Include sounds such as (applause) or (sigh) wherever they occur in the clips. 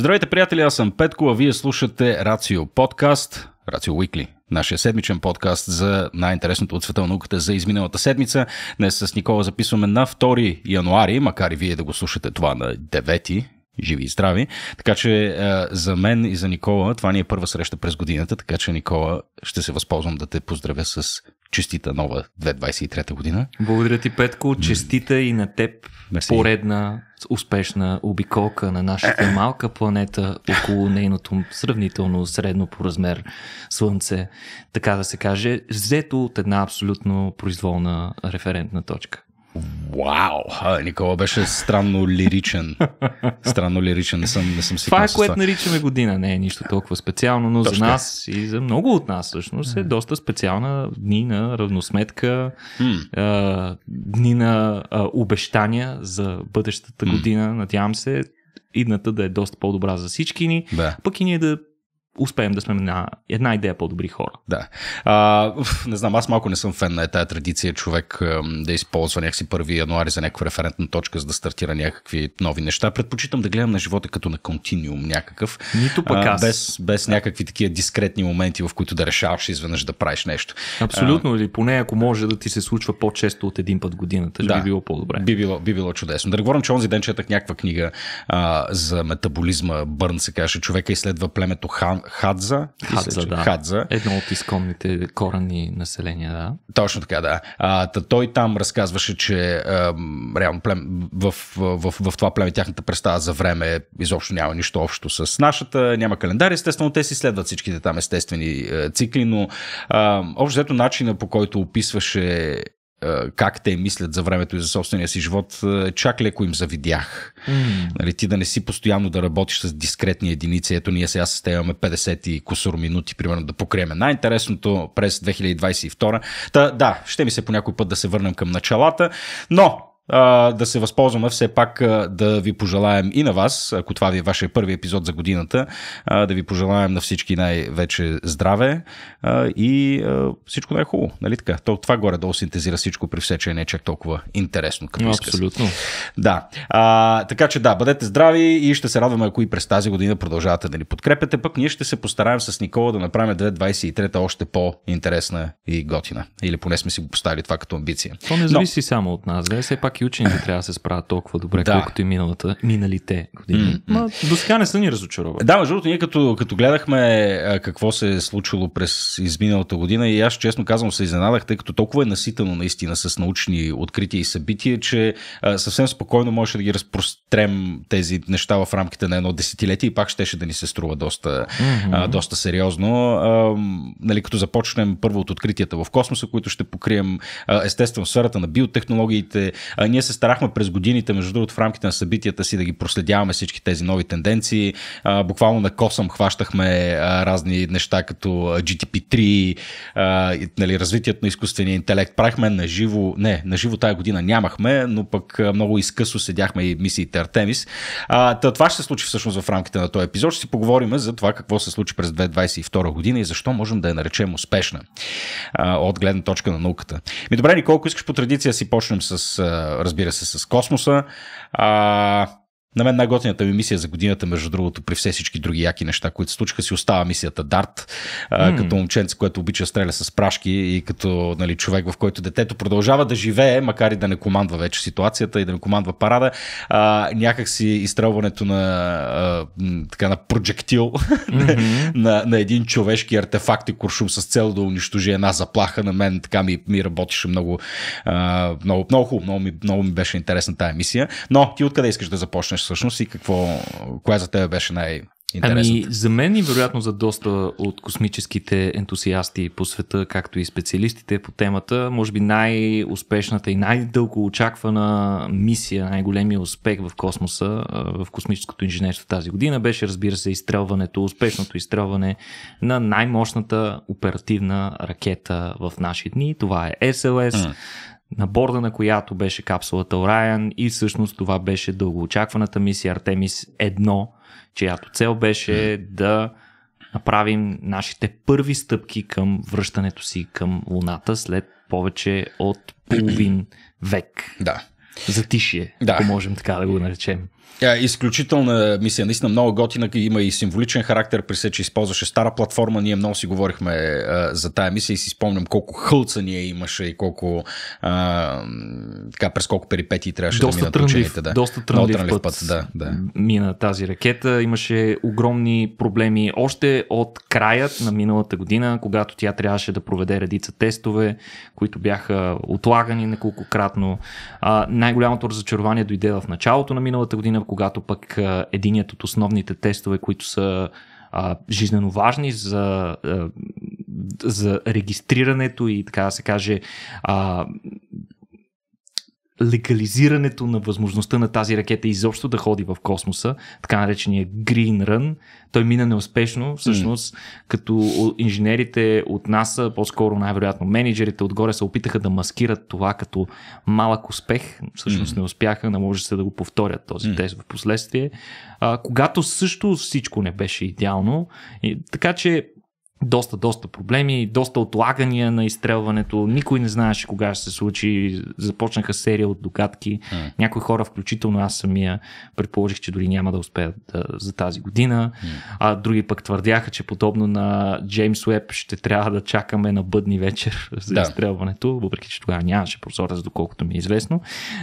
Здравейте, приятели, аз съм Петко, а вие слушате Рацио подкаст, Рацио Уикли, нашия седмичен подкаст за най-интересното от света на науката за изминалата седмица. Днес с Никола записваме на 2 януари, макар и вие да го слушате това на 9 живи и здрави. Така че е, за мен и за Никола това ни е първа среща през годината, така че Никола ще се възползвам да те поздравя с честита нова 2023 година. Благодаря ти, Петко. Честита и на теб Мерси. поредна успешна обиколка на нашата (clears throat) малка планета около нейното сравнително средно по размер Слънце, така да се каже, взето от една абсолютно произволна референтна точка. Вау! Никола беше странно лиричен. Странно лиричен съм, не съм си Това е което наричаме година. Не е нищо толкова специално, но Точно. за нас и за много от нас всъщност е доста специална дни на равносметка, mm. дни на обещания за бъдещата година. Надявам се, идната да е доста по-добра за всички ни, да. пък и ние да успеем да сме на една идея по-добри хора. Да. А, не знам, аз малко не съм фен на тази традиция човек да използва някакси 1 януари за някаква референтна точка, за да стартира някакви нови неща. Предпочитам да гледам на живота като на континуум някакъв. Нито пък аз. А, без, без да. някакви такива дискретни моменти, в които да решаваш изведнъж да правиш нещо. Абсолютно, а, или поне ако може да ти се случва по-често от един път годината, да, би било по-добре. Би било, би било чудесно. Да не говорим, че онзи ден четах някаква книга а, за метаболизма, Бърн се каже, човека изследва племето Хан, Хадза. Хадза, да. Хадза. Едно от изконните корени населения, да. Точно така, да. А, та той там разказваше, че а, реално плем, в, в, в, в това племе тяхната представа за време изобщо няма нищо общо с нашата, няма календар, естествено, те си следват всичките там естествени е, цикли, но а, общо взето начина по който описваше е, как те мислят за времето и за собствения си живот, е, чак леко им завидях. Mm. Нали, ти да не си постоянно да работиш с дискретни единици. Ето ние сега с имаме 50 и кусор минути, примерно, да покриеме. Най-интересното през 2022. Та, да, ще ми се по някой път да се върнем към началата, но а, да се възползваме все пак а, да ви пожелаем и на вас, ако това ви е вашия първи епизод за годината, а, да ви пожелаем на всички най-вече здраве а, и а, всичко най-хубаво. Нали така? То, това горе-долу синтезира всичко при все, че не е чак толкова интересно. Като Абсолютно. Да. А, така че да, бъдете здрави и ще се радваме, ако и през тази година продължавате да ни подкрепяте. Пък ние ще се постараем с Никола да направим 2023 още по-интересна и готина. Или поне сме си го поставили това като амбиция. То не зависи Но... само от нас. Да, все пак пак учени трябва да се справят толкова добре, да. колкото и миналата, миналите години. Mm-hmm. Ма, до сега не са ни разочаровали. Да, между другото, ние като, като гледахме какво се е случило през изминалата година и аз честно казвам се изненадах, тъй като толкова е наситено наистина с научни открития и събития, че а, съвсем спокойно можеше да ги разпрострем тези неща в рамките на едно десетилетие и пак щеше да ни се струва доста, mm-hmm. а, доста сериозно. А, нали, като започнем първо от откритията в космоса, които ще покрием, а, естествено, сферата на биотехнологиите, а, е, ние се старахме през годините, между другото, в рамките на събитията си да ги проследяваме всички тези нови тенденции. А, буквално на косъм хващахме а, разни неща, като GTP-3, а, и, нали, развитието на изкуствения интелект. Правихме на живо, не, на живо тая година нямахме, но пък много изкъсо седяхме и мисиите Артемис. А, това ще се случи всъщност в рамките на този епизод. Ще си поговорим за това какво се случи през 2022 година и защо можем да я наречем успешна а, от гледна точка на науката. Ми добре, Николко, искаш по традиция си почнем с разбира се, с космоса. А, на мен най-готината ми мисия за годината, между другото, при все всички други яки неща, които се случиха, си остава мисията Дарт, mm. като момченце, което обича стреля с прашки и като нали, човек, в който детето продължава да живее, макар и да не командва вече ситуацията и да не командва парада, а, някак си изстрелването на, а, така, на проджектил mm-hmm. (laughs) на, на, един човешки артефакт и куршум с цел да унищожи една заплаха, на мен така ми, ми работеше много, а, много, много хубаво, много ми, много ми беше интересна тая мисия. Но ти откъде искаш да започнеш? срещаш всъщност и какво, коя за теб беше най- Ами, за мен и вероятно за доста от космическите ентусиасти по света, както и специалистите по темата, може би най-успешната и най-дълго очаквана мисия, най-големия успех в космоса, в космическото инженерство тази година беше, разбира се, изстрелването, успешното изстрелване на най-мощната оперативна ракета в наши дни. Това е SLS. Mm на борда на която беше капсулата Orion и всъщност това беше дългоочакваната мисия Артемис 1, чиято цел беше mm. да направим нашите първи стъпки към връщането си към Луната след повече от половин век. Да затишие, да. ако можем така да го наречем. Е, изключителна мисия, наистина много готина, има и символичен характер, при се, че използваше стара платформа, ние много си говорихме е, за тая мисия и си спомням колко хълца ние имаше и колко е, така, през колко перипетии трябваше доста да минат трънлив, учените. Да. Доста трънлив, трънлив път, път да, да. мина тази ракета, имаше огромни проблеми още от краят на миналата година, когато тя трябваше да проведе редица тестове, които бяха отлагани неколкократно. А, най-голямото разочарование дойде в началото на миналата година, когато пък единият от основните тестове, които са а, жизненно важни за, а, за регистрирането и така да се каже а, легализирането на възможността на тази ракета изобщо да ходи в космоса, така наречения Green Run, той мина неуспешно, всъщност, mm. като инженерите от НАСА, по-скоро най-вероятно менеджерите отгоре се опитаха да маскират това като малък успех, всъщност mm. не успяха, не може се да го повторят този mm. тест в последствие, а, когато също всичко не беше идеално, и, така че доста, доста проблеми, доста отлагания на изстрелването. Никой не знаеше кога ще се случи. Започнаха серия от докатки. Mm. Някои хора, включително аз самия, предположих, че дори няма да успеят да, за тази година. Mm. А други пък твърдяха, че подобно на Джеймс Уеб ще трябва да чакаме на бъдни вечер (laughs) за да. изстрелването, въпреки че тогава нямаше прозорец, доколкото ми е известно.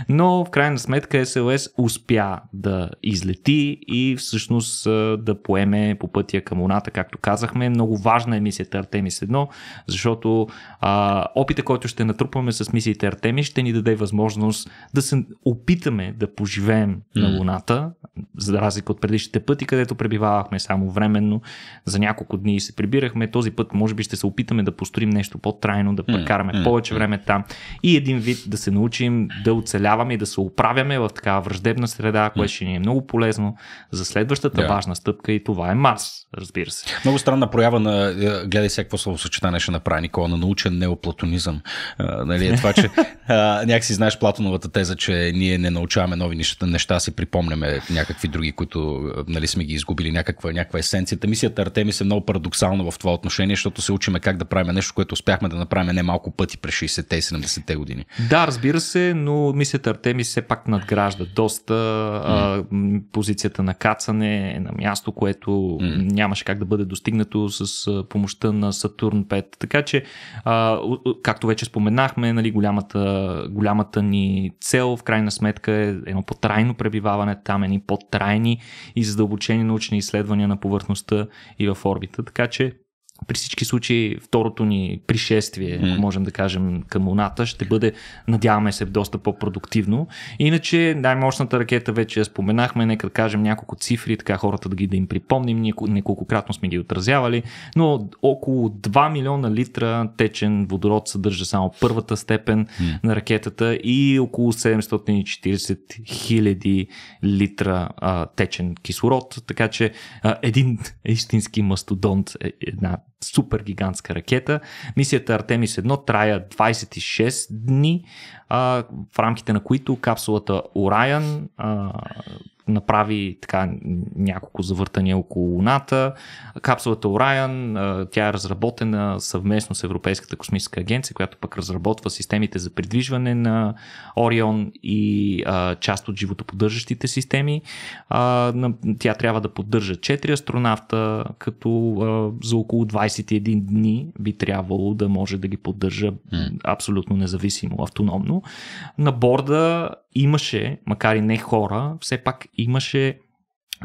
Но в крайна сметка СЛС успя да излети и всъщност да поеме по пътя към Луната, както казахме. Много важно важна е мисията Артемис 1, защото а, опита, който ще натрупваме с мисиите Артемис, ще ни даде възможност да се опитаме да поживеем mm. на Луната, за разлика от предишните пъти, където пребивавахме само временно, за няколко дни се прибирахме. Този път, може би, ще се опитаме да построим нещо по-трайно, да прекараме mm. повече mm. време там и един вид да се научим да оцеляваме и да се оправяме в такава враждебна среда, което ще ни е много полезно за следващата yeah. важна стъпка и това е Марс, разбира се. Много странна проява на е, гледай сега какво словосъчетание ще направи Никола на научен неоплатонизъм. А, е, нали, е това, че а, някакси знаеш Платоновата теза, че ние не научаваме нови неща, неща си припомняме някакви други, които е, нали, сме ги изгубили някаква, някаква есенция. мисията Артемис е много парадоксална в това отношение, защото се учиме как да правим нещо, което успяхме да направим не малко пъти през 60-те и 70-те години. Да, разбира се, но мисията Артемис все пак надгражда доста mm. а, позицията на кацане на място, което mm. нямаше как да бъде достигнато с помощта на Сатурн 5. Така че, а, както вече споменахме, нали, голямата, голямата ни цел в крайна сметка е едно по-трайно пребиваване там, едни по-трайни и задълбочени научни изследвания на повърхността и в орбита. Така че при всички случаи второто ни пришествие, mm. можем да кажем, към Луната, ще бъде, надяваме се, доста по-продуктивно. Иначе, най-мощната ракета вече я споменахме, нека да кажем няколко цифри, така хората да ги да им припомним, неколкократно сме ги отразявали, но около 2 милиона литра течен водород съдържа само първата степен mm. на ракетата и около 740 хиляди литра а, течен кислород, така че а, един (laughs) истински мастодонт, е една супер гигантска ракета. Мисията Артемис 1 трая 26 дни, а, в рамките на които капсулата Орайан направи така няколко завъртания около Луната. Капсулата Orion, тя е разработена съвместно с Европейската космическа агенция, която пък разработва системите за придвижване на Орион и а, част от животоподдържащите системи. А, тя трябва да поддържа 4 астронавта, като а, за около 21 дни би трябвало да може да ги поддържа абсолютно независимо, автономно. На борда имаше, макар и не хора, все пак имаше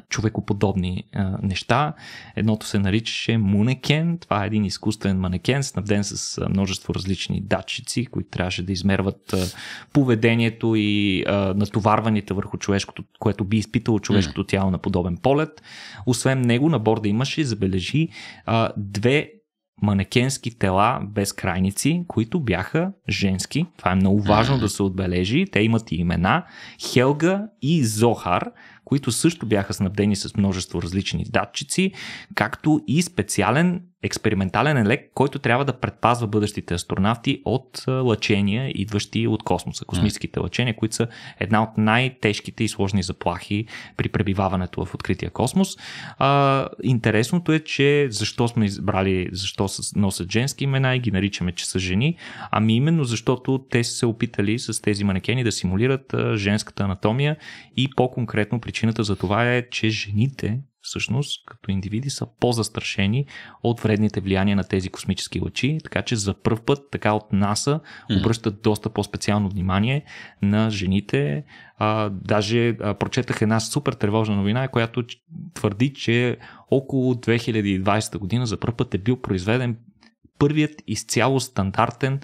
човекоподобни а, неща. Едното се наричаше мунекен. Това е един изкуствен манекен, снабден с множество различни датчици, които трябваше да измерват а, поведението и а, натоварваните върху човешкото, което би изпитало човешкото тяло на подобен полет. Освен него на борда имаше, забележи, а, две манекенски тела без крайници, които бяха женски. Това е много важно да се отбележи. Те имат и имена Хелга и Зохар, които също бяха снабдени с множество различни датчици, както и специален експериментален елек, който трябва да предпазва бъдещите астронавти от лъчения, идващи от космоса, космическите лъчения, които са една от най-тежките и сложни заплахи при пребиваването в открития космос. А, интересното е, че защо сме избрали, защо носят женски имена и ги наричаме, че са жени, ами именно защото те са се опитали с тези манекени да симулират женската анатомия и по-конкретно причината за това е, че жените всъщност като индивиди са по-застрашени от вредните влияния на тези космически лъчи, така че за първ път така от НАСА обръщат доста по-специално внимание на жените. А, даже а, прочетах една супер тревожна новина, която твърди, че около 2020 година за първ път е бил произведен първият изцяло стандартен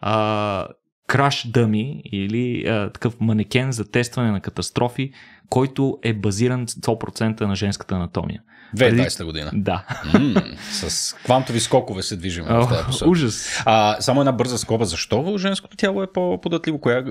а, краш дъми или а, такъв манекен за тестване на катастрофи, който е базиран 100% на женската анатомия. 2020 година. Да. М- с квантови скокове се движим О, в тази посока. Ужас. А, само една бърза скоба. Защо женското тяло е по-податливо? Коя, е,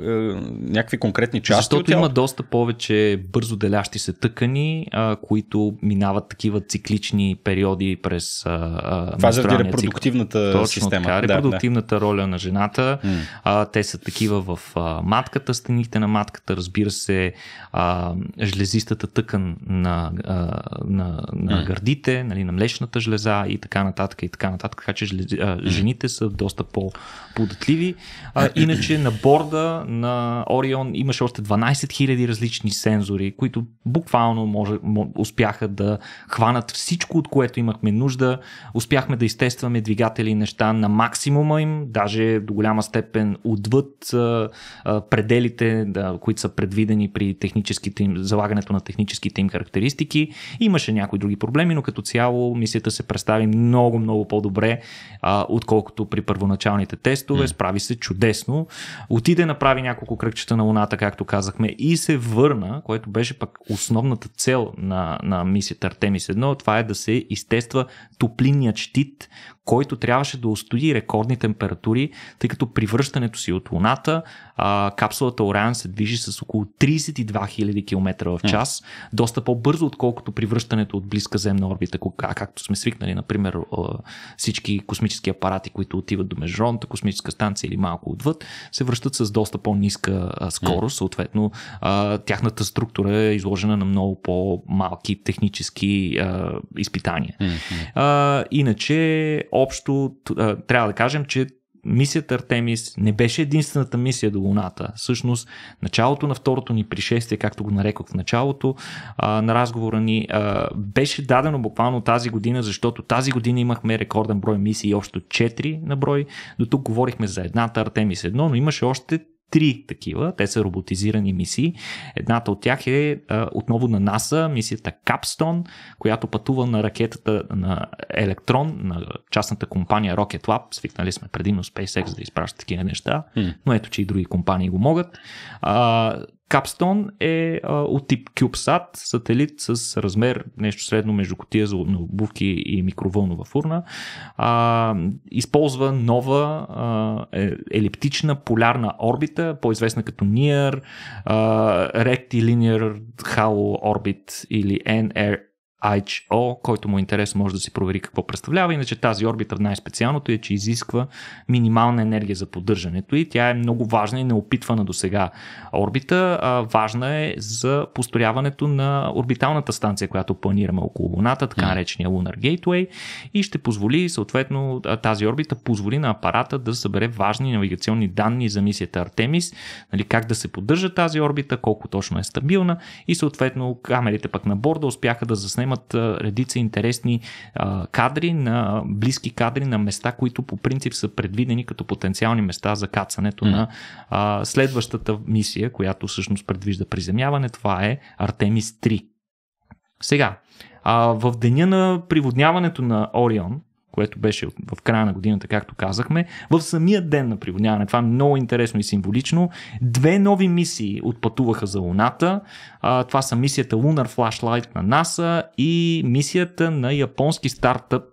някакви конкретни части Защото от тяло? има доста повече бързо делящи се тъкани, а, които минават такива циклични периоди през а, Това заради репродуктивната цикл. Точно система. Така, репродуктивната да, да. роля на жената. А, те са такива в а, матката, стените на матката, разбира се, а, жлезистата тъкан на, а, на на гърдите, нали, на млечната жлеза и така нататък и така нататък. Така че жлез... жените са доста по податливи. А, иначе на борда на Орион имаше още 12 000 различни сензори, които буквално може, успяха да хванат всичко, от което имахме нужда. Успяхме да изтестваме двигатели и неща на максимума им, даже до голяма степен отвъд а, а, пределите, да, които са предвидени при техническите им, залагането на техническите им характеристики. Имаше някои други проблеми, но като цяло мисията се представи много, много по-добре, а, отколкото при първоначалните тестове тестове, справи се чудесно. Отиде, направи няколко кръгчета на Луната, както казахме, и се върна, което беше пък основната цел на, на мисията Артемис 1. Това е да се изтества топлинният щит, който трябваше да устои рекордни температури, тъй като при връщането си от Луната а, капсулата Ориан се движи с около 32 000 км в час, mm. доста по-бързо, отколкото при връщането от близка земна орбита, както сме свикнали, например, всички космически апарати, които отиват до Международната космическа космическа станция или малко отвъд, се връщат с доста по-ниска скорост. Съответно, а, тяхната структура е изложена на много по-малки технически а, изпитания. А, иначе, общо, трябва да кажем, че мисията Артемис не беше единствената мисия до Луната. Всъщност, началото на второто ни пришествие, както го нарекох в началото а, на разговора ни, а, беше дадено буквално тази година, защото тази година имахме рекорден брой мисии, общо 4 на брой. До тук говорихме за едната Артемис 1, но имаше още три такива. Те са роботизирани мисии. Едната от тях е а, е, отново на НАСА, мисията Капстон, която пътува на ракетата на Електрон, на частната компания Rocket Lab. Свикнали сме предимно SpaceX да изпраща такива неща, но ето, че и други компании го могат. А, Капстон е а, от тип CubeSat, сателит с размер нещо средно между котия за обувки и микроволнова фурна. А, използва нова а, е, елиптична полярна орбита, по-известна като NIR, а, Rectilinear Halo Orbit или NR, IHO, който му е интерес може да си провери какво представлява. Иначе тази орбита в най-специалното е, че изисква минимална енергия за поддържането и тя е много важна и неопитвана до сега орбита. А, важна е за построяването на орбиталната станция, която планираме около Луната, така наречения Lunar Gateway и ще позволи, съответно, тази орбита позволи на апарата да събере важни навигационни данни за мисията Артемис, нали, как да се поддържа тази орбита, колко точно е стабилна и съответно камерите пък на борда успяха да заснем имат редица интересни кадри, на близки кадри на места, които по принцип са предвидени като потенциални места за кацането mm. на а, следващата мисия, която всъщност предвижда приземяване. Това е Артемис 3. Сега, а, в деня на приводняването на Орион, което беше в края на годината, както казахме, в самия ден на приводняване. Това е много интересно и символично. Две нови мисии отпътуваха за Луната. А, това са мисията Lunar Flashlight на НАСА и мисията на японски стартъп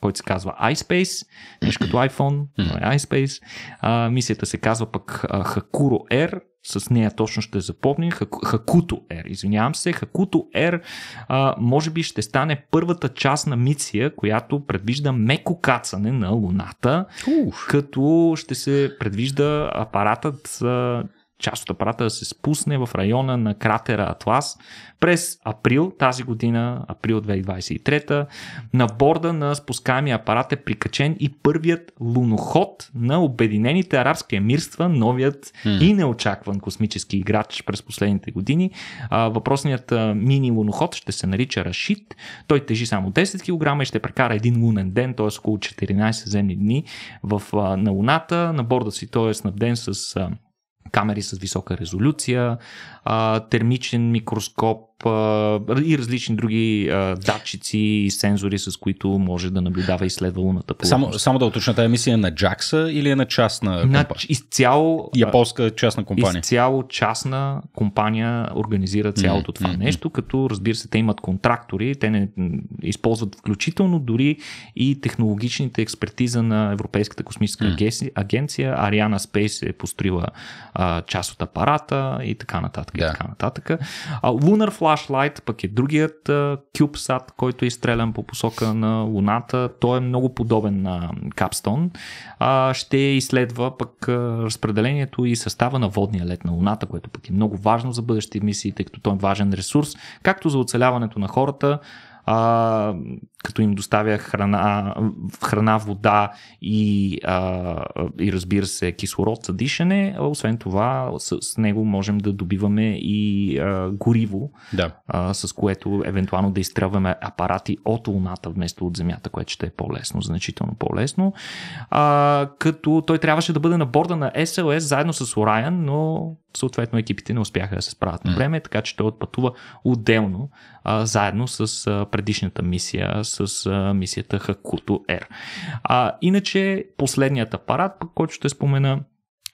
който се казва iSpace, нещо като iPhone, но е iSpace. А, мисията се казва пък Hakuro Air с нея точно ще запомним. Хакуто Air, извинявам се. Хакуто р а, може би ще стане първата част на мисия, която предвижда меко кацане на Луната, Уф. като ще се предвижда апаратът а, част от апарата да се спусне в района на кратера Атлас през април тази година, април 2023. На борда на спускаемия апарат е прикачен и първият луноход на Обединените арабски емирства, новият mm. и неочакван космически играч през последните години. Въпросният мини луноход ще се нарича Рашид. Той тежи само 10 кг и ще прекара един лунен ден, т.е. около 14 земни дни в, на Луната. На борда си той е снабден с камери с висока резолюция, термичен микроскоп, а, и различни други а, датчици и сензори, с които може да наблюдава и следва луната. Само, само да уточня, тази мисия е на JAXA или е на частна компания? Изцяло, Японска частна компания. Изцяло частна компания организира цялото mm-hmm. това mm-hmm. нещо, като разбира се, те имат контрактори, те не използват включително дори и технологичните експертиза на Европейската космическа mm-hmm. агенция. Ариана Space е построила а, част от апарата и така нататък. Yeah. И така нататък. А, Lunar Flight Flashlight, пък е другият CubeSat, който е изстрелян по посока на Луната. Той е много подобен на Capstone. ще изследва пък разпределението и състава на водния лед на Луната, което пък е много важно за бъдещите мисии, тъй като той е важен ресурс, както за оцеляването на хората, а, като им доставя храна, храна вода и, а, и разбира се кислород за дишане. Освен това, с, с него можем да добиваме и а, гориво, да. а, с което евентуално да изтръваме апарати от Луната вместо от Земята, което ще е по-лесно, значително по-лесно. А, като той трябваше да бъде на борда на SLS заедно с Orion, но съответно екипите не успяха да се справят на време, така че той отпътува отделно, а, заедно с а, предишната мисия с а, мисията Хакуто Air. А, иначе последният апарат, който ще спомена,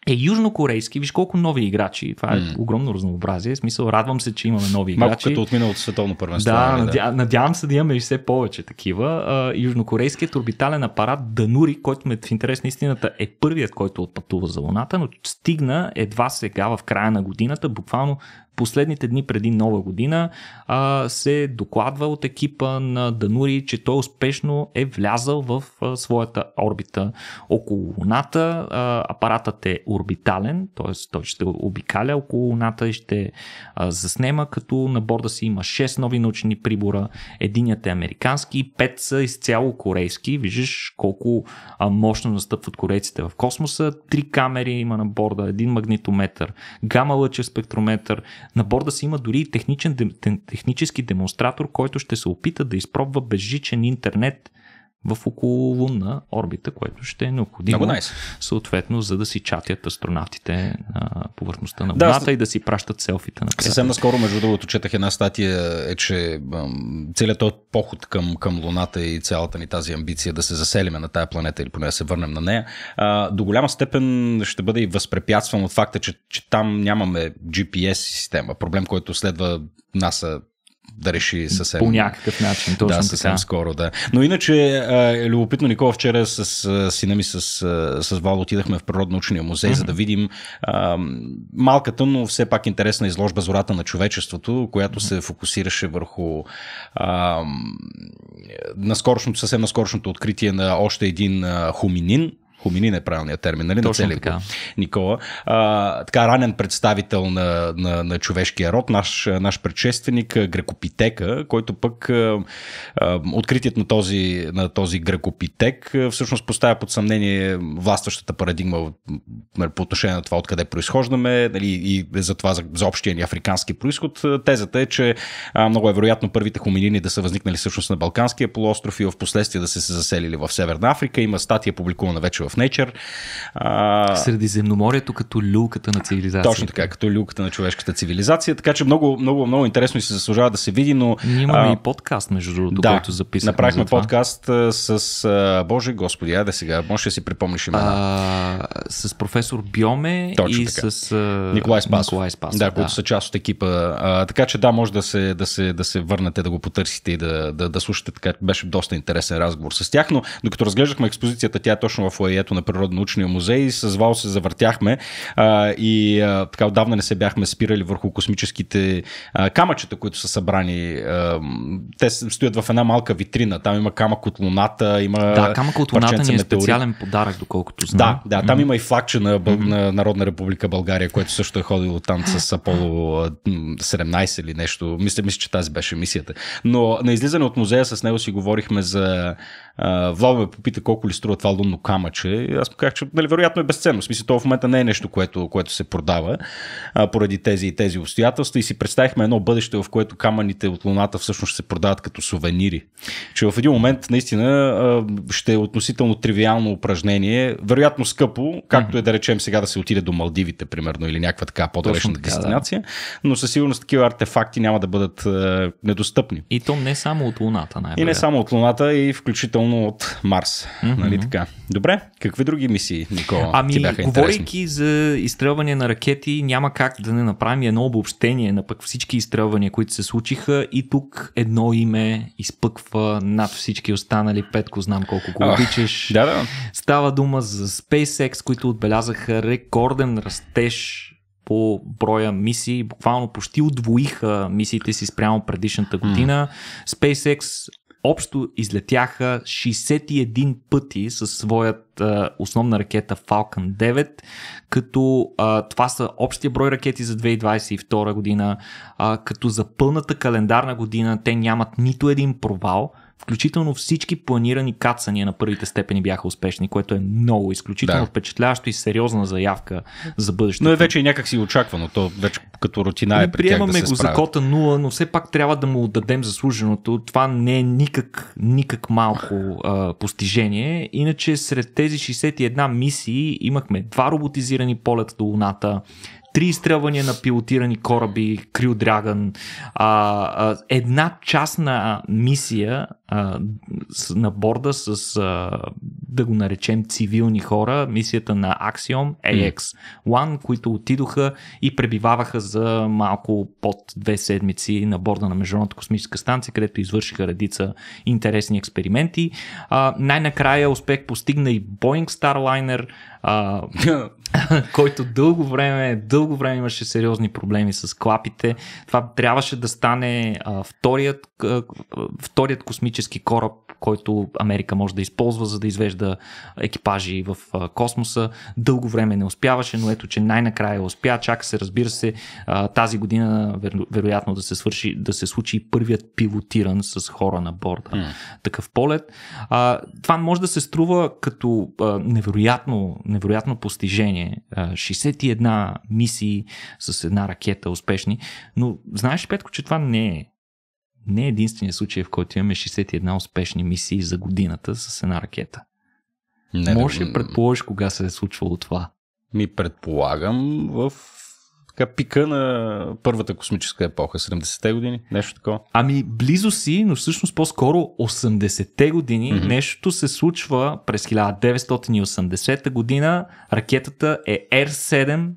е южнокорейски. Виж колко нови играчи. Това е mm. огромно разнообразие. В смисъл, радвам се, че имаме нови Малко играчи. Малко като от миналото световно първенство. Да, нали, надя... да, надявам се да имаме и все повече такива. А, южнокорейският орбитален апарат Данури, който ме в интерес на истината е първият, който отпътува за Луната, но стигна едва сега в края на годината, буквално последните дни преди нова година а, се докладва от екипа на Данури, че той успешно е влязал в а, своята орбита около Луната. А, апаратът е орбитален, т.е. той ще обикаля около Луната и ще а, заснема, като на борда си има 6 нови научни прибора. Единият е американски и 5 са изцяло корейски. Виждаш колко а, мощно настъпват корейците в космоса. Три камери има на борда, един магнитометър, гама лъчев спектрометър, на борда си има дори и техничен, технически демонстратор, който ще се опита да изпробва безжичен интернет – в Лунна орбита, което ще е необходимо. Много nice. Съответно, за да си чатят астронавтите на повърхността на Луната да, и да си пращат селфите на приятели. Съвсем наскоро, между другото, четах една статия, е, че целият този поход към, към Луната и цялата ни тази амбиция да се заселиме на тая планета или поне да се върнем на нея, а, до голяма степен ще бъде и възпрепятстван от факта, че, че там нямаме GPS система. Проблем, който следва НАСА да реши съвсем. По някакъв начин, точно Да, съвсем така. скоро, да. Но иначе, е любопитно, Никола, вчера с, с сина ми, с, с Вал отидахме в природно учния музей, mm-hmm. за да видим а, малката, но все пак интересна изложба Зората на човечеството, която mm-hmm. се фокусираше върху а, наскорошното, съвсем наскорочното откритие на още един а, хуминин, хоминин е правилният термин, нали? Точно на целия така. Никола. А, така ранен представител на, на, на човешкия род, наш, наш предшественик, грекопитека, който пък а, откритият на този, на този грекопитек всъщност поставя под съмнение властващата парадигма нали, по отношение на това откъде произхождаме нали, и за това за, за общия ни африкански происход. Тезата е, че а, много е вероятно първите хуминини да са възникнали всъщност на Балканския полуостров и в последствие да са се заселили в Северна Африка. Има статия публикувана вече в Nature. А... Средиземноморието като люлката на цивилизацията. Точно така, като люлката на човешката цивилизация. Така че много, много, много интересно и се заслужава да се види, но... Ние имаме а... и подкаст, между другото, да, който е записахме. Направихме за това. подкаст с... А... Боже, господи, айде сега, може да си припомниш имена. А, с професор Биоме Точно и така. с... А... Николай Спасов. Николай Спасов. Да, да, които са част от екипа. А, така че да, може да се, да, се, да се върнете, да го потърсите и да, да, да слушате. Така беше доста интересен разговор с тях, но докато разглеждахме експозицията, тя е точно в Лая ателието на Природно-научния музей. С Вал се завъртяхме а, и а, така отдавна не се бяхме спирали върху космическите а, камъчета, които са събрани. А, те стоят в една малка витрина. Там има камък от Луната, има. Да, камък от Луната ни е специален подарък, доколкото знам. Да, да там mm-hmm. има и флагче на, Бъл... mm-hmm. на Народна република България, което също е ходило там с Аполо 17 или нещо. Мисля, мисля, че тази беше мисията. Но на излизане от музея с него си говорихме за Владо ме попита колко ли струва това лунно камъче. Аз му казах, че нали, вероятно е безценно. В смисъл, то в момента не е нещо, което, което се продава а, поради тези и тези обстоятелства. И си представихме едно бъдеще, в което камъните от луната всъщност ще се продават като сувенири. Че в един момент наистина а, ще е относително тривиално упражнение, вероятно скъпо, както е да речем сега да се отиде до Малдивите, примерно, или някаква така по-далечна дестинация, да. но със сигурност такива артефакти няма да бъдат а, недостъпни. И то не само от Луната, най-вероятно. И не само от Луната, и включително буквално от Марс. Mm-hmm. Нали така? Добре, какви други мисии, Никола? Ами, ти бяха говорейки интересни? за изстрелване на ракети, няма как да не направим едно обобщение на пък всички изстрелвания, които се случиха и тук едно име изпъква над всички останали. Петко, знам колко го обичаш. Да, да. Става дума за SpaceX, които отбелязаха рекорден растеж по броя мисии, буквално почти удвоиха мисиите си спрямо предишната година. Mm. SpaceX Общо излетяха 61 пъти със своят а, основна ракета Falcon 9, като а, това са общия брой ракети за 2022 година, а, като за пълната календарна година те нямат нито един провал – Включително всички планирани кацания на първите степени бяха успешни, което е много изключително да. впечатляващо и сериозна заявка за бъдещето. Но е вече и някак си очаквано, то вече като рутина е при Приемаме да го за кота 0, но все пак трябва да му отдадем заслуженото. Това не е никак, никак малко а, постижение. Иначе сред тези 61 мисии имахме два роботизирани полета до Луната, три изстрелвания на пилотирани кораби, Крил Драгън, една частна мисия а, на борда с, а, да го наречем, цивилни хора, мисията на Axiom AX-1, които отидоха и пребиваваха за малко под две седмици на борда на Международната космическа станция, където извършиха редица интересни експерименти. А, най-накрая успех постигна и Boeing Starliner, а, (laughs) (laughs) който дълго време, дълго време имаше сериозни проблеми с клапите. Това трябваше да стане а, вторият, а, вторият космически кораб, който Америка може да използва, за да извежда екипажи в а, космоса. Дълго време не успяваше, но ето, че най-накрая успя. Чака се, разбира се, а, тази година веро, вероятно да се, свърши, да се случи първият пилотиран с хора на борда. Mm. Такъв полет. А, това може да се струва като а, невероятно, невероятно постижение изпълнение. 61 мисии с една ракета успешни. Но знаеш ли, Петко, че това не е не е единствения случай, в който имаме 61 успешни мисии за годината с една ракета. Не, Може ли да предположиш кога се е случвало това? Ми предполагам в така пика на първата космическа епоха, 70-те години, нещо такова. Ами близо си, но всъщност по-скоро 80-те години mm-hmm. нещо се случва през 1980 година. Ракетата е R7,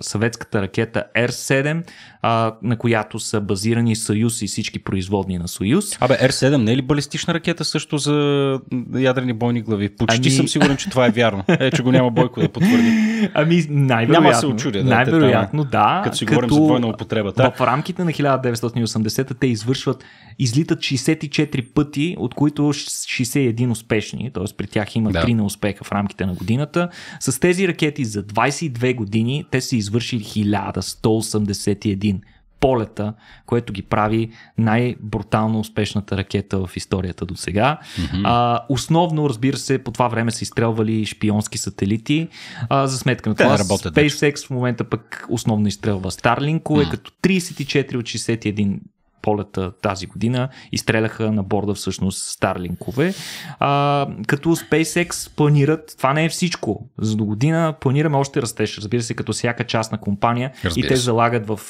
съветската ракета R7, а, на която са базирани Съюз и всички производни на Съюз. Абе, R7 не е ли балистична ракета също за ядрени бойни глави? Почти ами... съм сигурен, че това е вярно. Е, че го няма Бойко да потвърди. (laughs) Ами най-вероятно. Няма се очудя. Да, най-вероятно, да. Да, като си като говорим за двойна употреба. Да. В рамките на 1980 те извършват, излитат 64 пъти, от които 61 успешни, т.е. при тях има да. 3 на успеха в рамките на годината. С тези ракети за 22 години те са извършили 1181 полета, което ги прави най-брутално успешната ракета в историята до сега. Mm-hmm. А, основно, разбира се, по това време са изстрелвали шпионски сателити. А, за сметка на това, работят, SpaceX в момента пък основно изстрелва Starlink, mm-hmm. е като 34 от 61 полета тази година изстреляха на борда всъщност старлинкове. А, като SpaceX планират, това не е всичко. За до година планираме още растеж, разбира се, като всяка частна компания разбира и те залагат в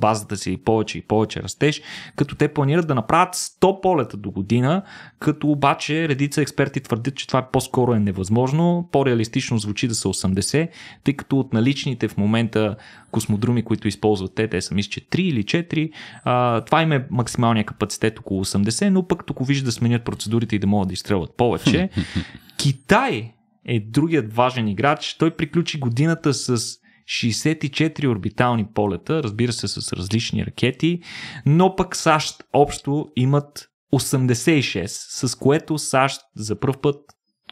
базата си повече и повече растеж, като те планират да направят 100 полета до година, като обаче редица експерти твърдят, че това по-скоро е невъзможно, по-реалистично звучи да са 80, тъй като от наличните в момента космодруми, които използват те, те са мисля, че 3 или 4, а, това им е е максималния капацитет около 80, но пък тук вижда да сменят процедурите и да могат да изстрелват повече. (laughs) Китай е другият важен играч. Той приключи годината с 64 орбитални полета, разбира се с различни ракети, но пък САЩ общо имат 86, с което САЩ за първ път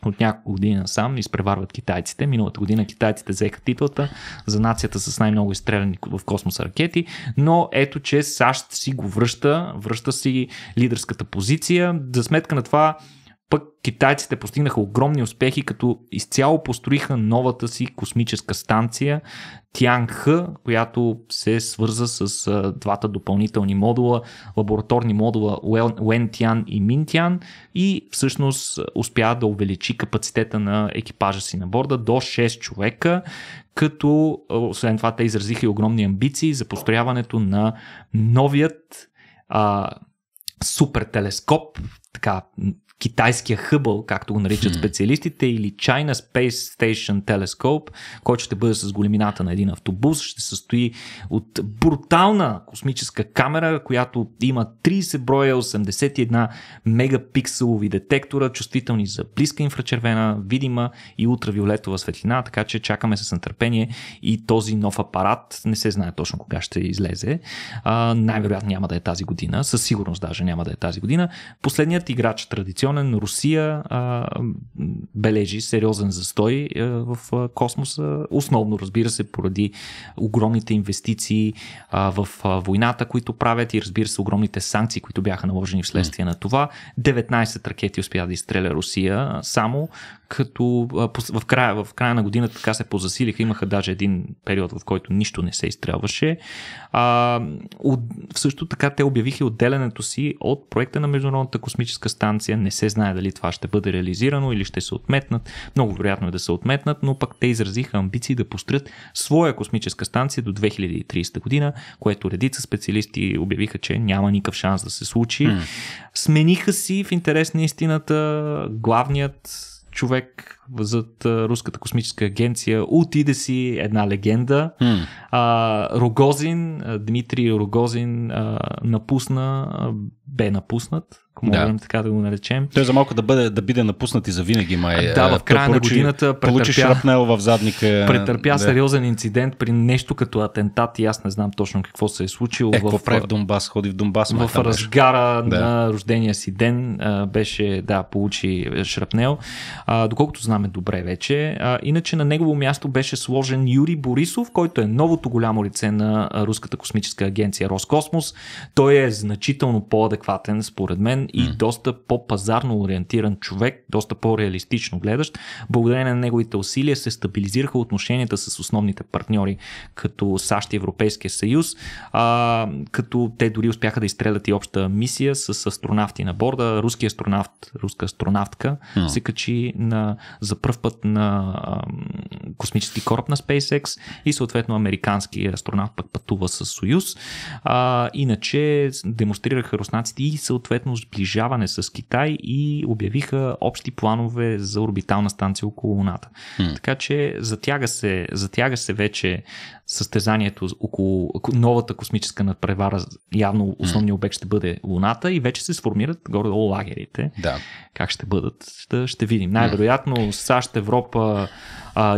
от няколко години насам изпреварват китайците. Миналата година китайците взеха титлата за нацията с най-много изстреляни в космоса ракети, но ето, че САЩ си го връща, връща си лидерската позиция. За сметка на това пък китайците постигнаха огромни успехи, като изцяло построиха новата си космическа станция Тянг, която се свърза с двата допълнителни модула, лабораторни модула Уентян и Минтян и всъщност успя да увеличи капацитета на екипажа си на борда до 6 човека, като освен това те изразиха и огромни амбиции за построяването на новият а, супер телескоп, така китайския хъбъл, както го наричат специалистите, или China Space Station Telescope, който ще бъде с големината на един автобус, ще състои от брутална космическа камера, която има 30 броя 81 мегапикселови детектора, чувствителни за близка инфрачервена, видима и ултравиолетова светлина, така че чакаме с нетърпение и този нов апарат, не се знае точно кога ще излезе, най-вероятно няма да е тази година, със сигурност даже няма да е тази година. Последният играч традиционно регионен Русия а, бележи сериозен застой е, а, в космоса, основно разбира се поради огромните инвестиции а, в а, войната, които правят и разбира се огромните санкции, които бяха наложени вследствие mm. на това. 19 ракети успя да изстреля Русия само, като а, в, края, в края на годината така се позасилиха, имаха даже един период, в който нищо не се изстрелваше. А, от, също така те обявиха отделянето си от проекта на Международната космическа станция, не се се знае дали това ще бъде реализирано или ще се отметнат. Много вероятно е да се отметнат, но пък те изразиха амбиции да построят своя космическа станция до 2030 година, което редица специалисти обявиха, че няма никакъв шанс да се случи. Mm. Смениха си в интерес на истината главният човек зад Руската космическа агенция. Отиде си една легенда. Mm. А, Рогозин, Дмитрий Рогозин а, напусна бе напуснат, ако да. можем така да го наречем. Той за малко да бъде, да биде напуснат и за винаги май. А, да, в е, края на годината получи претърпя, в задника. Претърпя да. сериозен инцидент при нещо като атентат и аз не знам точно какво се е случило. Е, в, какво прави в Донбас? Ходи в Донбас. В май, разгара да. на рождения си ден а, беше, да, получи е, Шрапнел. А, доколкото знаме добре вече. А, иначе на негово място беше сложен Юрий Борисов, който е новото голямо лице на Руската космическа агенция Роскосмос. Той е значително по-адекватен адекватен според мен, и mm. доста по-пазарно ориентиран човек, доста по-реалистично гледащ. Благодарение на неговите усилия се стабилизираха отношенията с основните партньори, като САЩ и Европейския съюз, а, като те дори успяха да изстрелят и обща мисия с астронавти на борда. Руски астронавт, руска астронавтка mm. се качи на, за първ път на а, космически кораб на SpaceX и съответно американски астронавт пък пътува с Союз. А, иначе демонстрираха руснаците руснаците и съответно сближаване с Китай и обявиха общи планове за орбитална станция около Луната. Mm. Така че затяга се, затяга се вече състезанието около новата космическа надпревара, явно основният обект ще бъде Луната и вече се сформират горе-долу лагерите. Да. Как ще бъдат, ще, ще видим. Най-вероятно САЩ, Европа,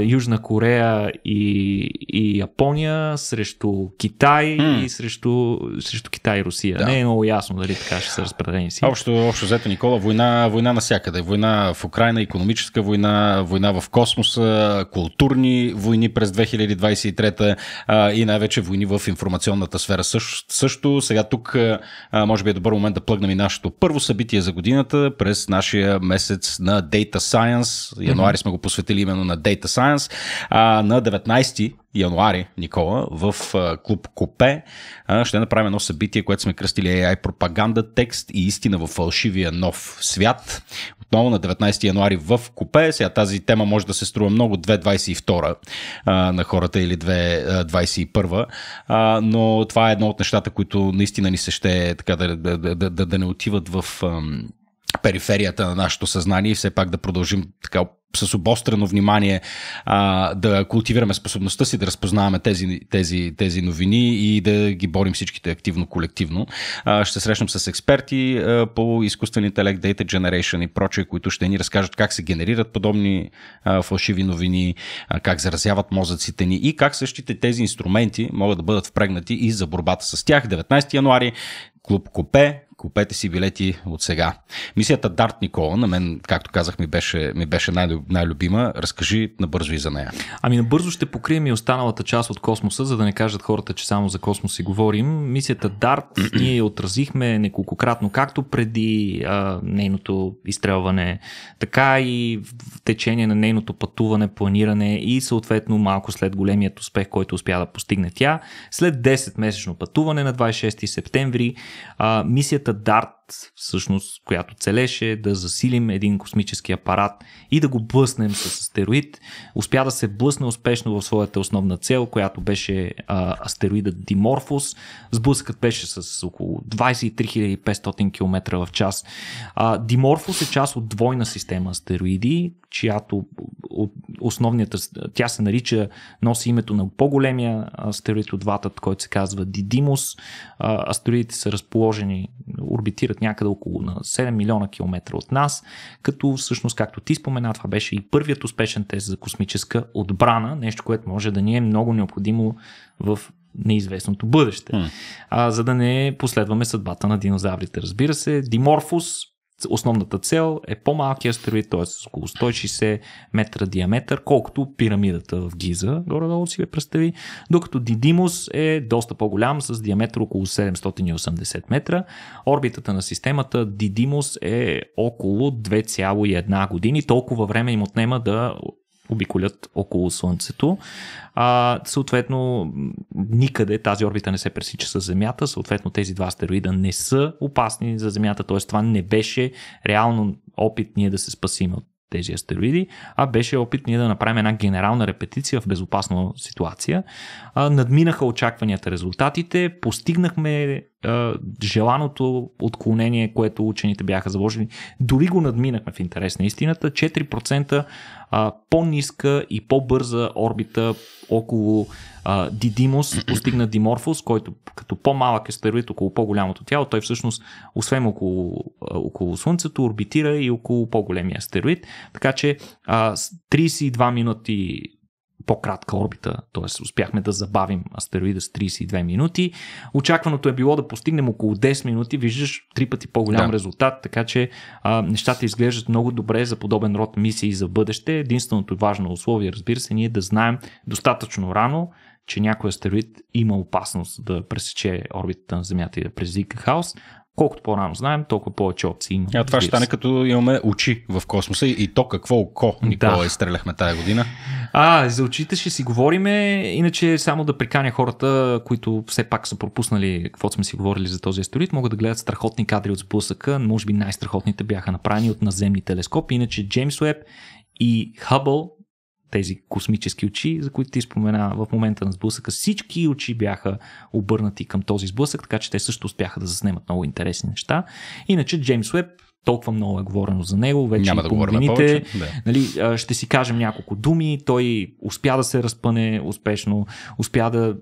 Южна Корея и, и Япония срещу Китай mm. и срещу, срещу Китай и Русия. Да. Не е много ясно дали така ще са разпределени си. Общо, общо взето, Никола, война, война навсякъде. Война в Украина, економическа война, война в космоса, културни войни през 2023 а, и най-вече войни в информационната сфера също. също. Сега тук а, може би е добър момент да плъгнем и нашето първо събитие за годината през нашия месец на Data Science. Януари mm-hmm. сме го посветили именно на Data Science. А, на 19 януари, Никола, в клуб Копе. Ще направим едно събитие, което сме кръстили AI пропаганда, текст и истина в фалшивия нов свят отново на 19 януари в Купе. Сега тази тема може да се струва много 2.22 на хората или 2.21, но това е едно от нещата, които наистина ни се ще така, да, да, да, да, да не отиват в периферията на нашето съзнание и все пак да продължим така с обострено внимание а, да култивираме способността си да разпознаваме тези, тези, тези новини и да ги борим всичките активно, колективно. А, ще срещнем с експерти а, по изкуствен интелект, Data Generation и прочие, които ще ни разкажат как се генерират подобни а, фалшиви новини, а, как заразяват мозъците ни и как същите тези инструменти могат да бъдат впрегнати и за борбата с тях. 19 януари Клуб Копе, Купете си билети от сега. Мисията Дарт Никола, на мен, както казах, ми беше, ми беше най-любима. Разкажи набързо и за нея. Ами набързо ще покрием и останалата част от космоса, за да не кажат хората, че само за космос си говорим. Мисията Дарт (clears throat) ние отразихме неколкократно, както преди а, нейното изстрелване, така и в течение на нейното пътуване, планиране и съответно малко след големият успех, който успя да постигне тя. След 10-месечно пътуване на 26 септември а, мисията Дарт, всъщност, която целеше да засилим един космически апарат и да го блъснем с астероид. Успя да се блъсне успешно в своята основна цел, която беше а, астероидът Диморфос. Сблъскът беше с около 23 500 км в час. А, Диморфос е част от двойна система астероиди, чиято основната, тя се нарича, носи името на по-големия астероид от Ватът, който се казва Дидимус. Астероидите са разположени, орбитират някъде около на 7 милиона километра от нас, като всъщност, както ти спомена, това беше и първият успешен тест за космическа отбрана, нещо, което може да ни е много необходимо в неизвестното бъдеще. Mm. А, за да не последваме съдбата на динозаврите. Разбира се, Диморфус основната цел е по-малкия астероид, т.е. с около 160 метра диаметър, колкото пирамидата в Гиза, горе-долу си ви представи, докато Дидимус е доста по-голям с диаметър около 780 метра. Орбитата на системата Дидимус е около 2,1 години, толкова време им отнема да обиколят около Слънцето. А, съответно, никъде тази орбита не се пресича с Земята, съответно тези два астероида не са опасни за Земята, т.е. това не беше реално опит ние да се спасим от тези астероиди, а беше опит ние да направим една генерална репетиция в безопасна ситуация. А, надминаха очакванията резултатите, постигнахме а, желаното отклонение, което учените бяха заложили, дори го надминахме в интерес на истината. 4% а, по-ниска и по-бърза орбита около а, Дидимос (clears throat) постигна Диморфус, който като по-малък астероид около по-голямото тяло, той всъщност, освен около, около Слънцето, орбитира и около по-големия астероид. Така че а, 32 минути по-кратка орбита, т.е. успяхме да забавим астероида с 32 минути. Очакваното е било да постигнем около 10 минути, виждаш три пъти по-голям да. резултат, така че а, нещата изглеждат много добре за подобен род мисии за бъдеще. Единственото важно условие, разбира се, ние да знаем достатъчно рано, че някой астероид има опасност да пресече орбитата на Земята и да предизвика хаос, Колкото по-рано знаем, толкова повече опции има. А това ще стане като имаме очи в космоса и, то какво око, Никола, да. изстреляхме тази година. А, за очите ще си говориме, иначе само да приканя хората, които все пак са пропуснали какво сме си говорили за този астероид, могат да гледат страхотни кадри от сблъсъка, може би най-страхотните бяха направени от наземни телескопи, иначе Джеймс Уеб и Хъбъл тези космически очи, за които ти спомена в момента на сблъсъка. Всички очи бяха обърнати към този сблъсък, така че те също успяха да заснемат много интересни неща. Иначе Джеймс Уеб толкова много е говорено за него, вече Няма да говорим повече. Да. Нали, ще си кажем няколко думи. Той успя да се разпъне успешно, успя да,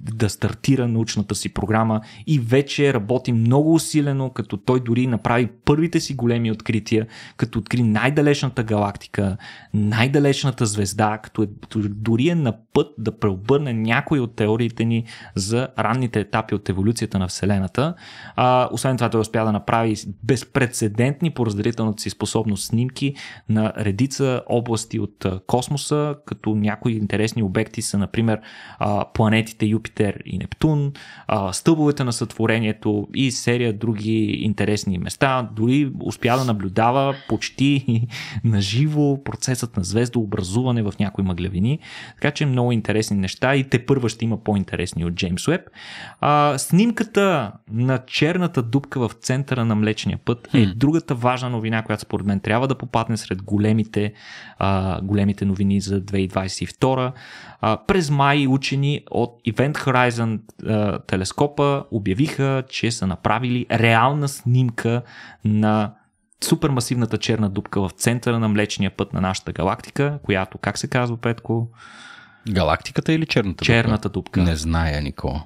да стартира научната си програма и вече работи много усилено, като той дори направи първите си големи открития, като откри най-далечната галактика, най-далечната звезда, като, е, като дори е на път да преобърне някои от теориите ни за ранните етапи от еволюцията на Вселената. А, освен това, той успя да направи безпредседентно безпредседентни по разделителната си способност снимки на редица области от космоса, като някои интересни обекти са, например, планетите Юпитер и Нептун, стълбовете на сътворението и серия други интересни места. Дори успя да наблюдава почти (laughs) наживо процесът на звездообразуване в някои мъглявини. Така че много интересни неща и те първа ще има по-интересни от Джеймс Уеб. А, снимката на черната дупка в центъра на Млечния път е другата важна новина, която според мен трябва да попадне сред големите, а, големите новини за 2022. А, през май учени от Event Horizon а, телескопа обявиха, че са направили реална снимка на супермасивната черна дупка в центъра на Млечния път на нашата галактика, която, как се казва, Петко? Галактиката или черната, черната дупка? Черната дупка. Не зная, Никола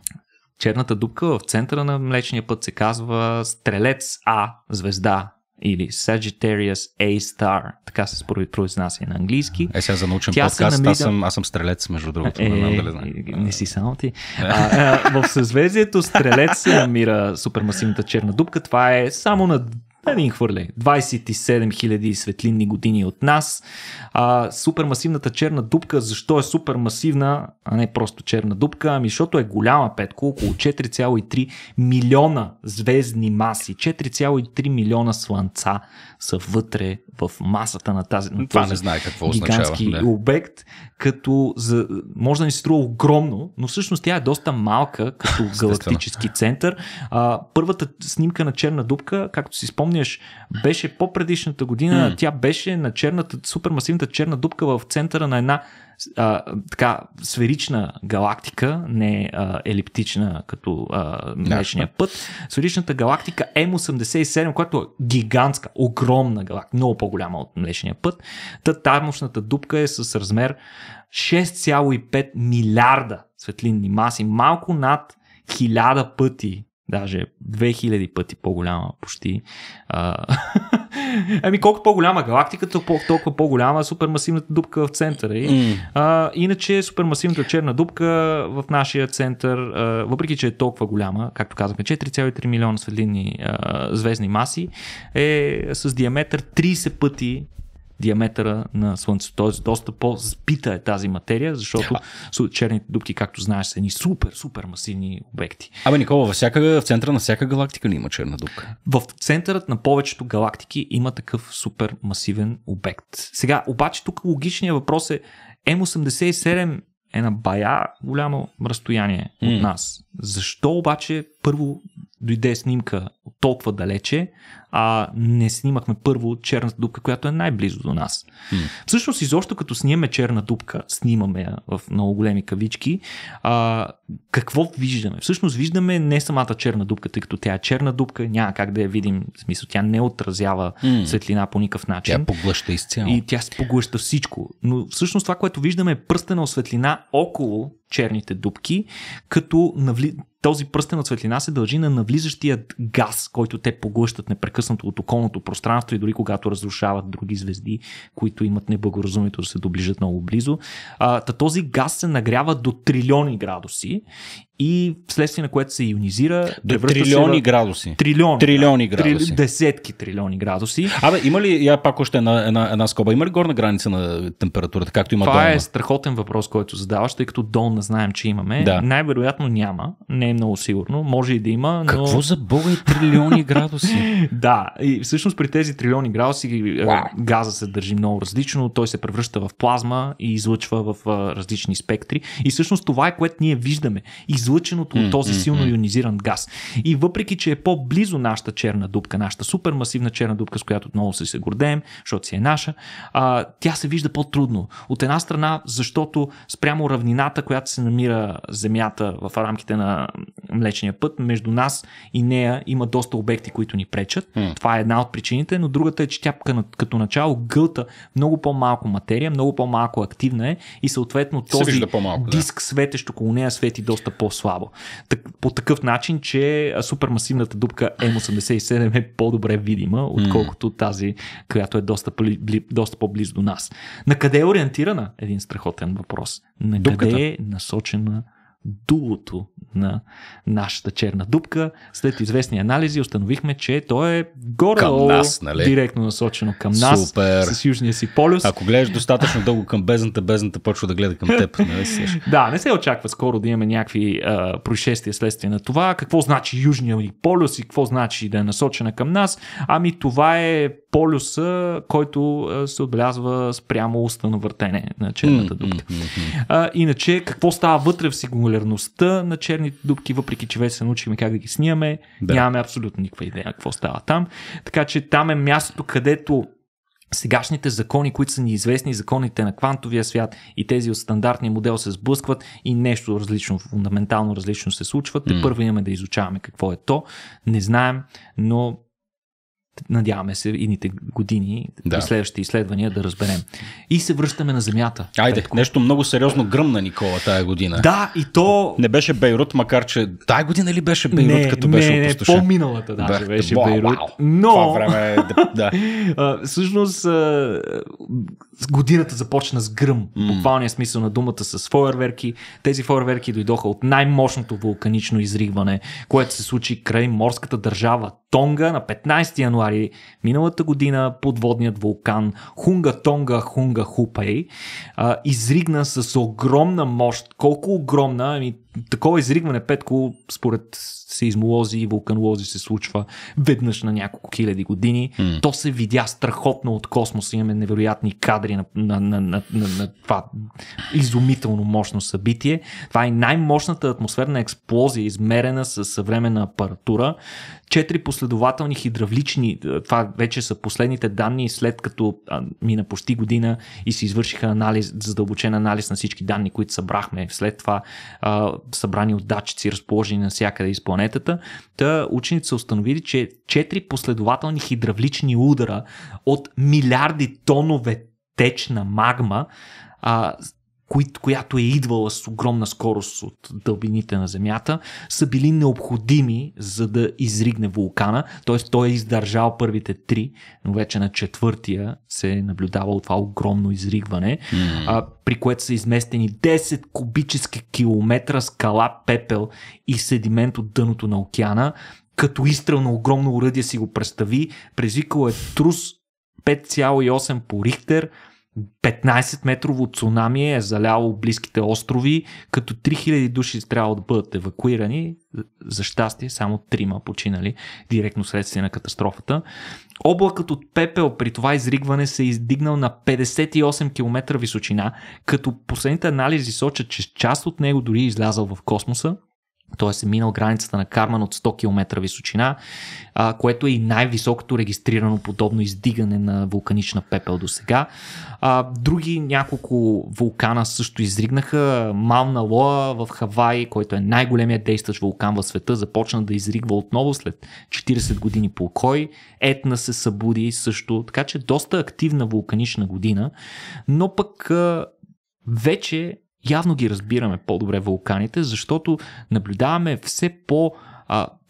черната дупка в центъра на Млечния път се казва Стрелец А, звезда или Sagittarius A Star, така се според произнася на английски. Е, сега за научен Тя подкаст, намира... аз, съм, аз съм стрелец, между другото, е, не знам дали Не си само ти. а, а, в съзвездието Стрелец се намира супермасивната черна дупка, това е само на е, да ни хвърли. 27 000 светлинни години от нас. А, супермасивната черна дупка, защо е супермасивна, а не просто черна дупка, ами защото е голяма петко, около 4,3 милиона звездни маси, 4,3 милиона слънца са вътре в масата на тази на Това не знае какво гигантски означава, обект, като за, може да ни се струва огромно, но всъщност тя е доста малка като (laughs) галактически център. А, първата снимка на черна дупка, както си спомням, спомняш, беше по-предишната година, mm. тя беше на черната, супермасивната черна дупка в центъра на една а, така сферична галактика, не а, елиптична като а, Млечния път. Сферичната галактика М87, която е гигантска, огромна галактика, много по-голяма от Млечния път. Та тармошната дупка е с размер 6,5 милиарда светлинни маси, малко над хиляда пъти даже 2000 пъти по-голяма почти. А, (laughs) ами колко по-голяма галактиката, толкова по-голяма супермасивната дупка в центъра. И, а, иначе супермасивната черна дупка в нашия център, а, въпреки че е толкова голяма, както казахме, 4,3 милиона светлини а, звездни маси, е с диаметър 30 пъти диаметъра на Слънцето. Тоест, доста по-спита е тази материя, защото а... черните дупки, както знаеш, са ни супер, супер масивни обекти. Абе, Никола, във всяка, в центъра на всяка галактика ли има черна дупка? В центърът на повечето галактики има такъв супер масивен обект. Сега, обаче, тук логичният въпрос е М87 е на бая голямо разстояние mm. от нас. Защо обаче първо дойде снимка от толкова далече, а не снимахме първо черната дупка, която е най-близо до нас. Mm. Всъщност, изобщо като снимаме черна дупка, снимаме я в много големи кавички, а, какво виждаме? Всъщност виждаме не самата черна дупка, тъй като тя е черна дупка, няма как да я видим, в смисъл тя не отразява mm. светлина по никакъв начин. Тя поглъща изцяло. И тя поглъща всичко. Но всъщност това, което виждаме е пръстена светлина около черните дупки, като навли... този пръстен от светлина се дължи на навлизащия газ, който те поглъщат непрекъснато непрекъснато от околното пространство и дори когато разрушават други звезди, които имат неблагоразумието да се доближат много близо. А, този газ се нагрява до трилиони градуси и вследствие на което се ионизира. До трилиони в... градуси. Трилиони. Трилиони да, градуси. Три... Десетки трилиони градуси. Абе, има ли, я пак още една, една, една скоба, има ли горна граница на температурата, както има Това долна? е страхотен въпрос, който задаваш, тъй като долна знаем, че имаме. Да. Най-вероятно няма, не е много сигурно, може и да има, но... Какво за бога е трилиони (laughs) градуси? да, и всъщност при тези трилиони градуси wow. Е, газа се държи много различно, той се превръща в плазма и излъчва в е, различни спектри. И всъщност това е което ние виждаме. И излъченото от този силно ионизиран газ. И въпреки, че е по-близо нашата черна дупка, нашата супермасивна черна дупка, с която отново се, се гордеем, защото си е наша, а, тя се вижда по-трудно. От една страна, защото спрямо равнината, която се намира Земята в рамките на Млечния път, между нас и нея има доста обекти, които ни пречат. Mm. Това е една от причините, но другата е, че тя като начало гълта много по-малко материя, много по-малко активна е и съответно този диск, да. светещ около нея, свети доста по по-слабо. Так, по такъв начин, че супермасивната дупка M87 е по-добре видима, отколкото тази, която е доста, доста по-близо до нас. На къде е ориентирана? Един страхотен въпрос. На къде е насочена дулото на нашата черна дупка. След известни анализи установихме, че то е горе към нас, нали? директно насочено към нас Супер. с южния си полюс. Ако гледаш достатъчно дълго към бездната, бездната почва да гледа към теб. Нали? (laughs) да, не се очаква скоро да имаме някакви а, происшествия следствие на това. Какво значи южния полюс и какво значи да е насочена към нас? Ами това е полюса, който се отбелязва спрямо уста на въртене на черната дупка. Mm-hmm. А, иначе, какво става вътре в сингулярността на черните дупки, въпреки че вече се научихме как да ги снимаме, да. нямаме абсолютно никаква идея какво става там. Така че там е мястото, където сегашните закони, които са ни известни, законите на квантовия свят и тези от стандартния модел се сблъскват и нещо различно, фундаментално различно се случва. Те първо имаме да изучаваме какво е то. Не знаем, но надяваме се, идните години да. при следващите изследвания да разберем. И се връщаме на Земята. Айде, Петко. нещо много сериозно гръмна, Никола, тая година. Да, и то... Не беше Бейрут, макар че... Тая година ли беше Бейрут, не, като не, беше не, опустошен? Не, по-миналата даже да, беше вау, Бейрут. Вау, но... Това време е... да. (laughs) а, всъщност, а, годината започна с гръм. Mm. Буквалния смисъл на думата с фойерверки. Тези фойерверки дойдоха от най-мощното вулканично изригване, което се случи край морската държава Тонга на 15 януар януари миналата година подводният вулкан Хунга Тонга Хунга Хупей изригна с огромна мощ. Колко огромна? Ами, такова изригване петко, според сеизмолози и вулканолози се случва веднъж на няколко хиляди години. Mm. То се видя страхотно от космоса. Имаме невероятни кадри на, на, на, на, на, на това изумително мощно събитие. Това е най-мощната атмосферна експлозия, измерена с съвременна апаратура. Четири последователни хидравлични, това вече са последните данни, след като а, мина почти година и се извършиха анализ, задълбочен анализ на всички данни, които събрахме. След това а, събрани от датчици, разположени навсякъде из планетата. Та учените са установили, че четири последователни хидравлични удара от милиарди тонове течна магма а, която е идвала с огромна скорост от дълбините на Земята, са били необходими за да изригне вулкана. Т.е. той е издържал първите три, но вече на четвъртия се е наблюдавало това огромно изригване, mm. а, при което са изместени 10 кубически километра скала, пепел и седимент от дъното на океана. Като изстрел на огромно уръдие си го представи, презвикало е трус 5,8 по Рихтер, 15-метрово цунами е заляло близките острови, като 3000 души трябва да бъдат евакуирани. За щастие, само трима починали директно следствие на катастрофата. Облакът от пепел при това изригване се е издигнал на 58 км височина, като последните анализи сочат, че част от него дори е излязал в космоса т.е. е минал границата на Карман от 100 км височина, а, което е и най-високото регистрирано подобно издигане на вулканична пепел до сега. Други няколко вулкана също изригнаха. Мална Лоа в Хавай, който е най-големият действащ вулкан в света, започна да изригва отново след 40 години кой. Етна се събуди също, така че доста активна вулканична година, но пък вече явно ги разбираме по-добре вулканите, защото наблюдаваме все по-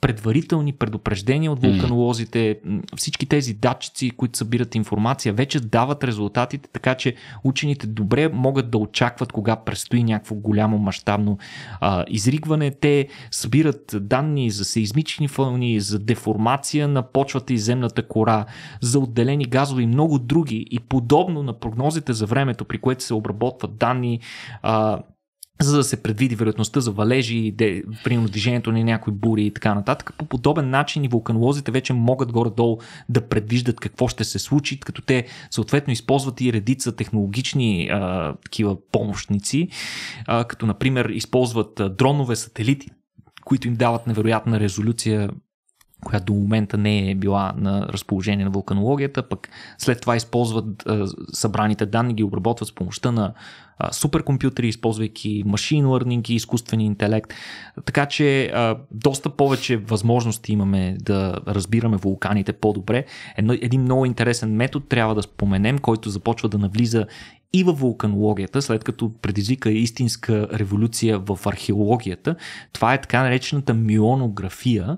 предварителни предупреждения от вулканолозите, всички тези датчици, които събират информация, вече дават резултатите, така че учените добре могат да очакват кога предстои някакво голямо мащабно изригване. Те събират данни за сеизмични фълни, за деформация на почвата и земната кора, за отделени газове и много други. И подобно на прогнозите за времето, при което се обработват данни, а, за да се предвиди вероятността за валежи, де, примерно движението на някои бури и така нататък. По подобен начин и вулканолозите вече могат горе-долу да предвиждат какво ще се случи, като те съответно използват и редица технологични а, такива помощници, а, като например използват дронове, сателити, които им дават невероятна резолюция която до момента не е била на разположение на вулканологията, пък след това използват е, събраните данни, ги обработват с помощта на а, използвайки машин лърнинг и изкуствени интелект. Така че доста повече възможности имаме да разбираме вулканите по-добре. Едно, един много интересен метод трябва да споменем, който започва да навлиза и във вулканологията, след като предизвика истинска революция в археологията. Това е така наречената мионография.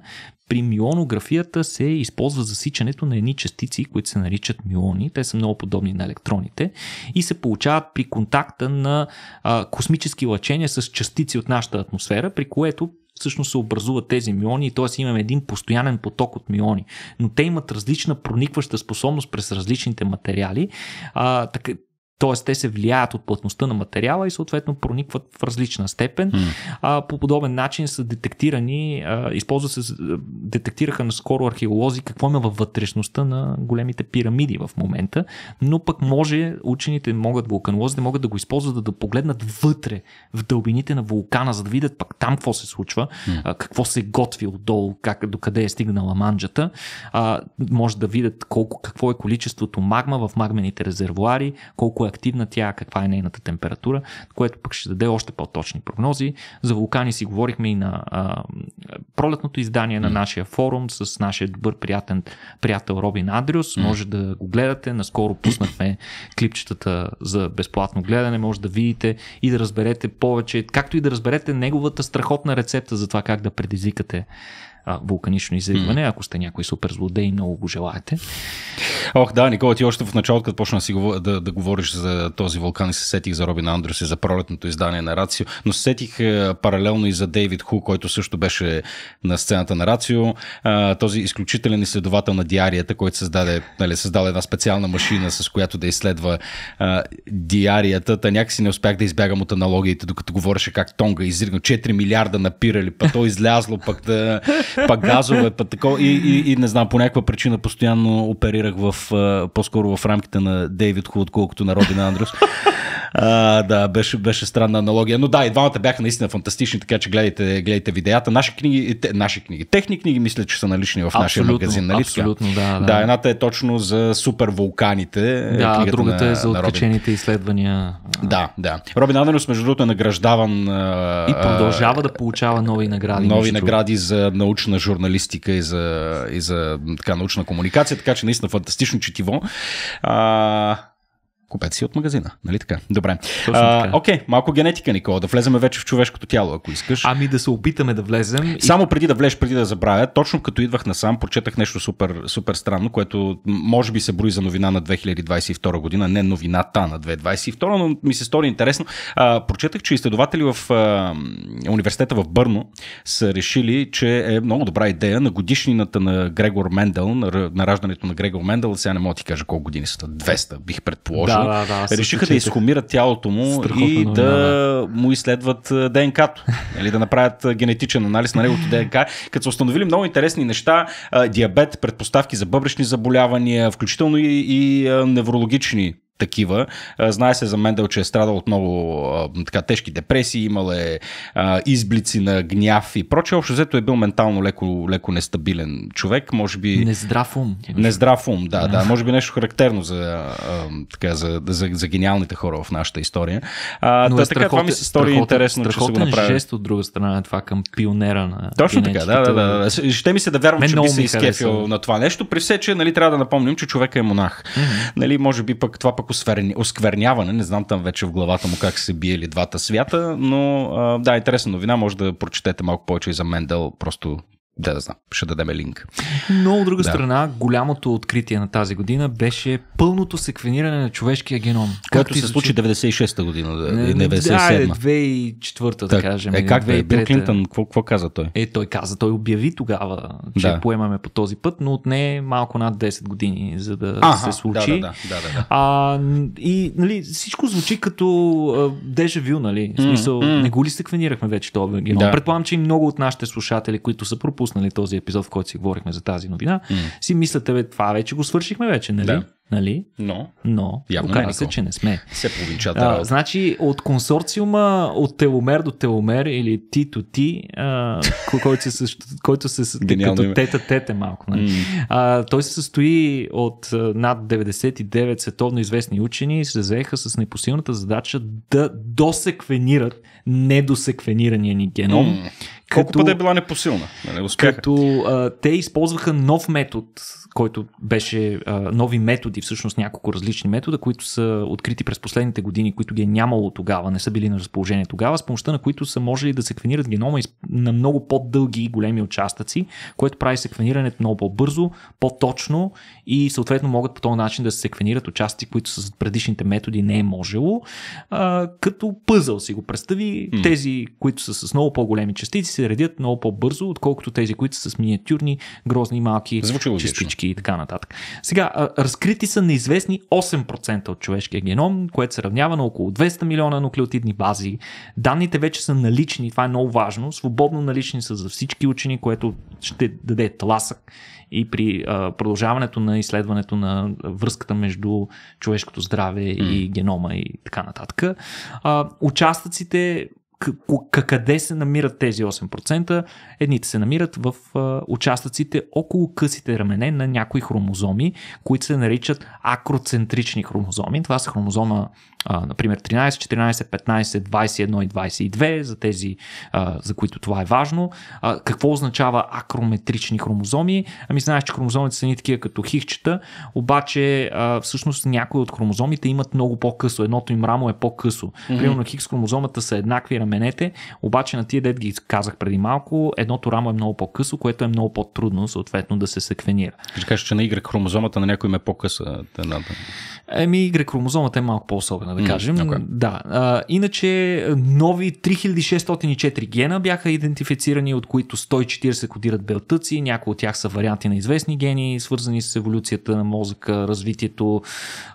При мионографията се използва засичането на едни частици, които се наричат миони. Те са много подобни на електроните и се получават при контакта на а, космически лъчения с частици от нашата атмосфера, при което всъщност се образуват тези миони, т.е. имаме един постоянен поток от миони. Но те имат различна проникваща способност през различните материали. А, така, Тоест, те се влияят от плътността на материала и съответно проникват в различна степен. Mm. А, по подобен начин са детектирани, а, използва се, детектираха наскоро археолози какво има във вътрешността на големите пирамиди в момента, но пък може учените могат, вулканолозите могат да го използват да, да погледнат вътре в дълбините на вулкана, за да видят пък там какво се случва, mm. а, какво се е готви отдолу, как, докъде е стигнала манджата. А, може да видят колко, какво е количеството магма в магмените резервуари, колко е е активна тя, каква е нейната температура, което пък ще даде още по-точни прогнози. За вулкани си говорихме и на а, пролетното издание на нашия форум с нашия добър приятен, приятел Робин Адриус. Може да го гледате. Наскоро пуснахме клипчетата за безплатно гледане. Може да видите и да разберете повече, както и да разберете неговата страхотна рецепта за това как да предизвикате а, вулканично изригване, mm. ако сте някой супер злодей, много го желаете. Ох, да, Никола, ти още в началото, като почна да, си, да, да говориш за този вулкан и се сетих за Робин Андрюс и за пролетното издание на Рацио, но се сетих е, паралелно и за Дейвид Ху, който също беше на сцената на Рацио. А, този изключителен изследовател на диарията, който създаде, нали, създаде една специална машина, с която да изследва а, диарията. Та някакси не успях да избягам от аналогиите, докато говореше как Тонга е изригна 4 милиарда напирали, па то излязло, пък да пак газове, пък такова. И, и, и, не знам, по някаква причина постоянно оперирах в, по-скоро в рамките на Дейвид Ху, отколкото на Робин Андрюс. А, да, беше, беше странна аналогия. Но да, и двамата бяха наистина фантастични, така че гледайте, гледайте видеята. Наши книги, те, наши книги, техни книги, мисля, че са налични в нашия абсолютно, магазин. Нали? Абсолютно, да, да. Да, едната е точно за супервулканите. Да, а другата е на, е за откачените изследвания. Да, да. Робин Аденос между другото, е награждаван. И продължава а, да получава нови награди. Нови награди за научна журналистика и за, и за така, научна комуникация, така че наистина фантастично четиво. А, Купете си от магазина, нали така? Добре. Точно така. А, окей, малко генетика, Никола. Да влеземе вече в човешкото тяло, ако искаш. Ами да се опитаме да влезем. Само преди да влезеш, преди да забравя, точно като идвах насам, прочетах нещо супер, супер странно, което може би се брои за новина на 2022 година, не новината на 2022, но ми се стори интересно. А, прочетах, че изследователи в а, университета в Бърно са решили, че е много добра идея на годишнината на Грегор Мендел, на, на раждането на Грегор Мендел, сега не мога да ти кажа колко години са, 200 бих предположил. Да да, да, да, решиха да изхумират тялото му Страхотно, и да, да му изследват ДНК-то. Или нали, да направят генетичен анализ на неговото ДНК, като са установили много интересни неща, диабет, предпоставки за бъбречни заболявания, включително и, и неврологични такива. Знае се за Мендел, че е страдал от много а, така, тежки депресии, имал е а, изблици на гняв и прочее. Общо взето е бил ментално леко, леко нестабилен човек. Може би... Нездрав ум. Нездрав ум, да, да. Може би нещо характерно за, а, така, за, за, за гениалните хора в нашата история. А, Но да, е така, това ми се стори интересно, че се го направи. жест от друга страна това към пионера на Точно така, да, да, да. Ще ми се да вярвам, Мен че би се изкефил на това нещо. При все, че нали, трябва да напомним, че човека е монах. Mm-hmm. Нали, може би пък това пък пък оскверняване. Не знам там вече в главата му как се биели двата свята, но да, интересна новина. Може да прочетете малко повече и за Мендел, просто да, да знам. Ще дадем линк. Но от друга да. страна, голямото откритие на тази година беше пълното секвениране на човешкия геном. Както се случи 96-та година, да, не 97-та. Е, да, 2004-та, да кажем. Е, как е? Бил Клинтън, какво, каза той? Е, той каза, той обяви тогава, че да. поемаме по този път, но отне малко над 10 години, за да Аха, се случи. Да, да, да, да, да. А, и нали, всичко звучи като а, дежавю, нали? В смисъл, mm-hmm. не го ли секвенирахме вече този геном? Да. Предполагам, че и много от нашите слушатели, които са пропуснали пуснали този епизод, в който си говорихме за тази новина, mm. си мислите, бе, това вече го свършихме вече, нали? Да. Нали? Но, но явно се, че не сме. Се а, Значи от консорциума от теломер до теломер или ти то ти, който се, състои като тета тете малко. Нали? Mm. А, той се състои от над 99 световно известни учени и се заеха с непосилната задача да досеквенират недосеквенирания ни геном, mm. Колко като, пъде е била непосилна? Не нали, успяха. Като а, те използваха нов метод, който беше а, нови методи, всъщност няколко различни метода, които са открити през последните години, които ги е нямало тогава, не са били на разположение тогава, с помощта на които са можели да секвенират генома на много по-дълги и големи участъци, което прави секвенирането много по-бързо, по-точно и съответно могат по този начин да се секвенират участъци, които с предишните методи не е можело. А, като пъзъл си го представи, mm. тези, които са с много по-големи частици, редят много по-бързо, отколкото тези, които са с миниатюрни, грозни, малки Звучи частички и така нататък. Сега, разкрити са неизвестни 8% от човешкия геном, което се равнява на около 200 милиона нуклеотидни бази. Данните вече са налични, това е много важно. Свободно налични са за всички учени, което ще даде тласък и при а, продължаването на изследването на връзката между човешкото здраве mm. и генома и така нататък. А, участъците къде се намират тези 8%? Едните се намират в участъците около късите рамене на някои хромозоми, които се наричат акроцентрични хромозоми. Това са хромозома а, например 13, 14, 15, 21 и 22, за тези, а, за които това е важно. А, какво означава акрометрични хромозоми? Ами знаеш, че хромозомите са ни такива като хихчета, обаче а, всъщност някои от хромозомите имат много по-късо. Едното им рамо е по-късо. Mm-hmm. Примерно хикс хромозомата са еднакви раменете, обаче на тия дед ги казах преди малко, едното рамо е много по-късо, което е много по-трудно съответно да се секвенира. Ще кажеш, че на Y хромозомата на някой им е по-къса. Еми, Y хромозомата е малко по-особена да mm, Okay. Да. А, иначе е, нови 3604 гена бяха идентифицирани, от които 140 кодират белтъци, някои от тях са варианти на известни гени, свързани с еволюцията на мозъка, развитието,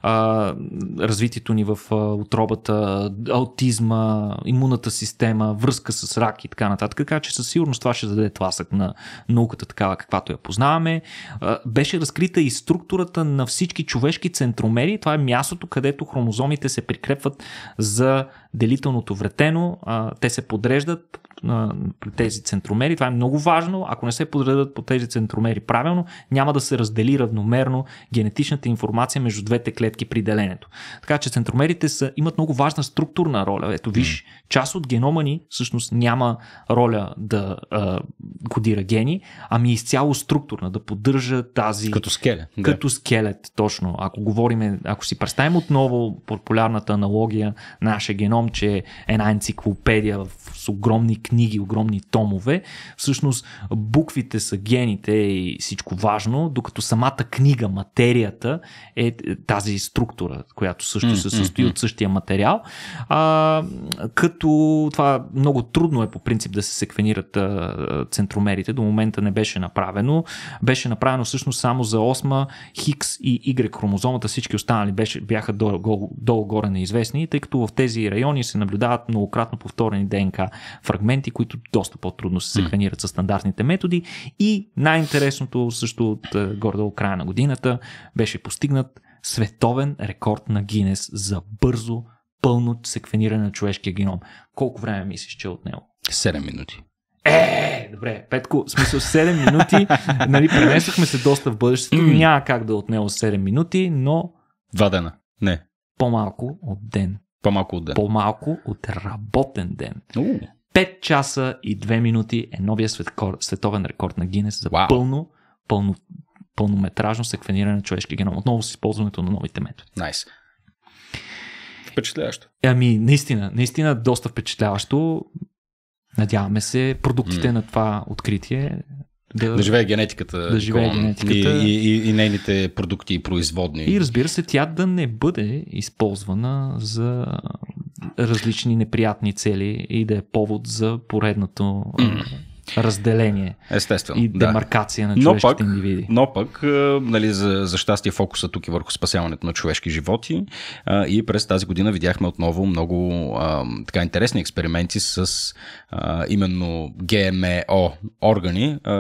а, развитието ни в а, отробата, аутизма, имунната система, връзка с рак и така нататък. Така че със сигурност това ще даде тласък на науката такава, каквато я познаваме. А, беше разкрита и структурата на всички човешки центромери. Това е мястото, където хромозомите се прикрепват за делителното вретено, а, те се подреждат, на, тези центромери. Това е много важно. Ако не се подредат по тези центромери правилно, няма да се раздели равномерно генетичната информация между двете клетки при деленето. Така че центромерите са, имат много важна структурна роля. Ето виж, част от генома ни всъщност няма роля да а, кодира гени, ами е изцяло структурна, да поддържа тази... Като скелет. Като скелет, точно. Ако говорим, ако си представим отново популярната аналогия, на нашия геном, че е една енциклопедия в огромни книги, огромни томове, всъщност буквите са гените и всичко важно, докато самата книга, материята е тази структура, която също се състои от същия материал. А, като това много трудно е по принцип да се секвенират а, центромерите, до момента не беше направено. Беше направено всъщност само за 8 Хикс и Y хромозомата, всички останали беше, бяха долу-горе неизвестни, тъй като в тези райони се наблюдават многократно повторени ДНК фрагменти, които доста по-трудно се секвенират със с стандартните методи. И най-интересното също от е, до края на годината беше постигнат световен рекорд на Гинес за бързо пълно секвениране на човешкия геном. Колко време мислиш, че е от него? 7 минути. Е, добре, Петко, в смисъл 7 минути, (laughs) нали, пренесохме се доста в бъдещето, няма как да е отнело 7 минути, но... Два дена, не. По-малко от ден. По-малко от ден. По-малко от работен ден. Пет 5 часа и 2 минути е новия световен рекорд на Гинес за wow. пълно, пълно, пълнометражно секвениране на човешки геном. Отново с използването на новите методи. Найс. Nice. Впечатляващо. Ами, наистина, наистина доста впечатляващо. Надяваме се продуктите mm. на това откритие да, да живее генетиката, да живее генетиката. И, и, и нейните продукти и производни. И разбира се, тя да не бъде използвана за различни неприятни цели и да е повод за поредното mm разделение Естествено, и демаркация да. на човешките но пък, индивиди. Но пък, е, нали, за, за щастие фокуса тук е върху спасяването на човешки животи а, и през тази година видяхме отново много а, така интересни експерименти с а, именно ГМО органи. А,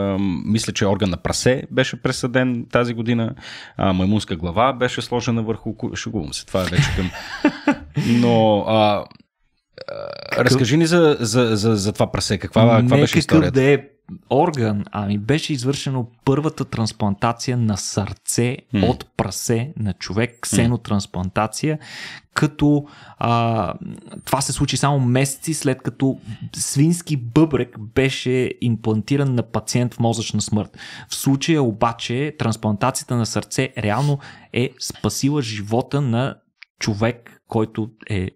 мисля, че орган на прасе беше пресъден тази година, а, маймунска глава беше сложена върху... Шугувам се, това е вече към... (laughs) Но... А, какъв? Разкажи ни за, за, за, за това прасе. Каква, каква беше историята? да е орган, ами беше извършено първата трансплантация на сърце mm. от прасе на човек, ксенотрансплантация, като а, това се случи само месеци след като свински бъбрек беше имплантиран на пациент в мозъчна смърт. В случая обаче трансплантацията на сърце реално е спасила живота на човек, който е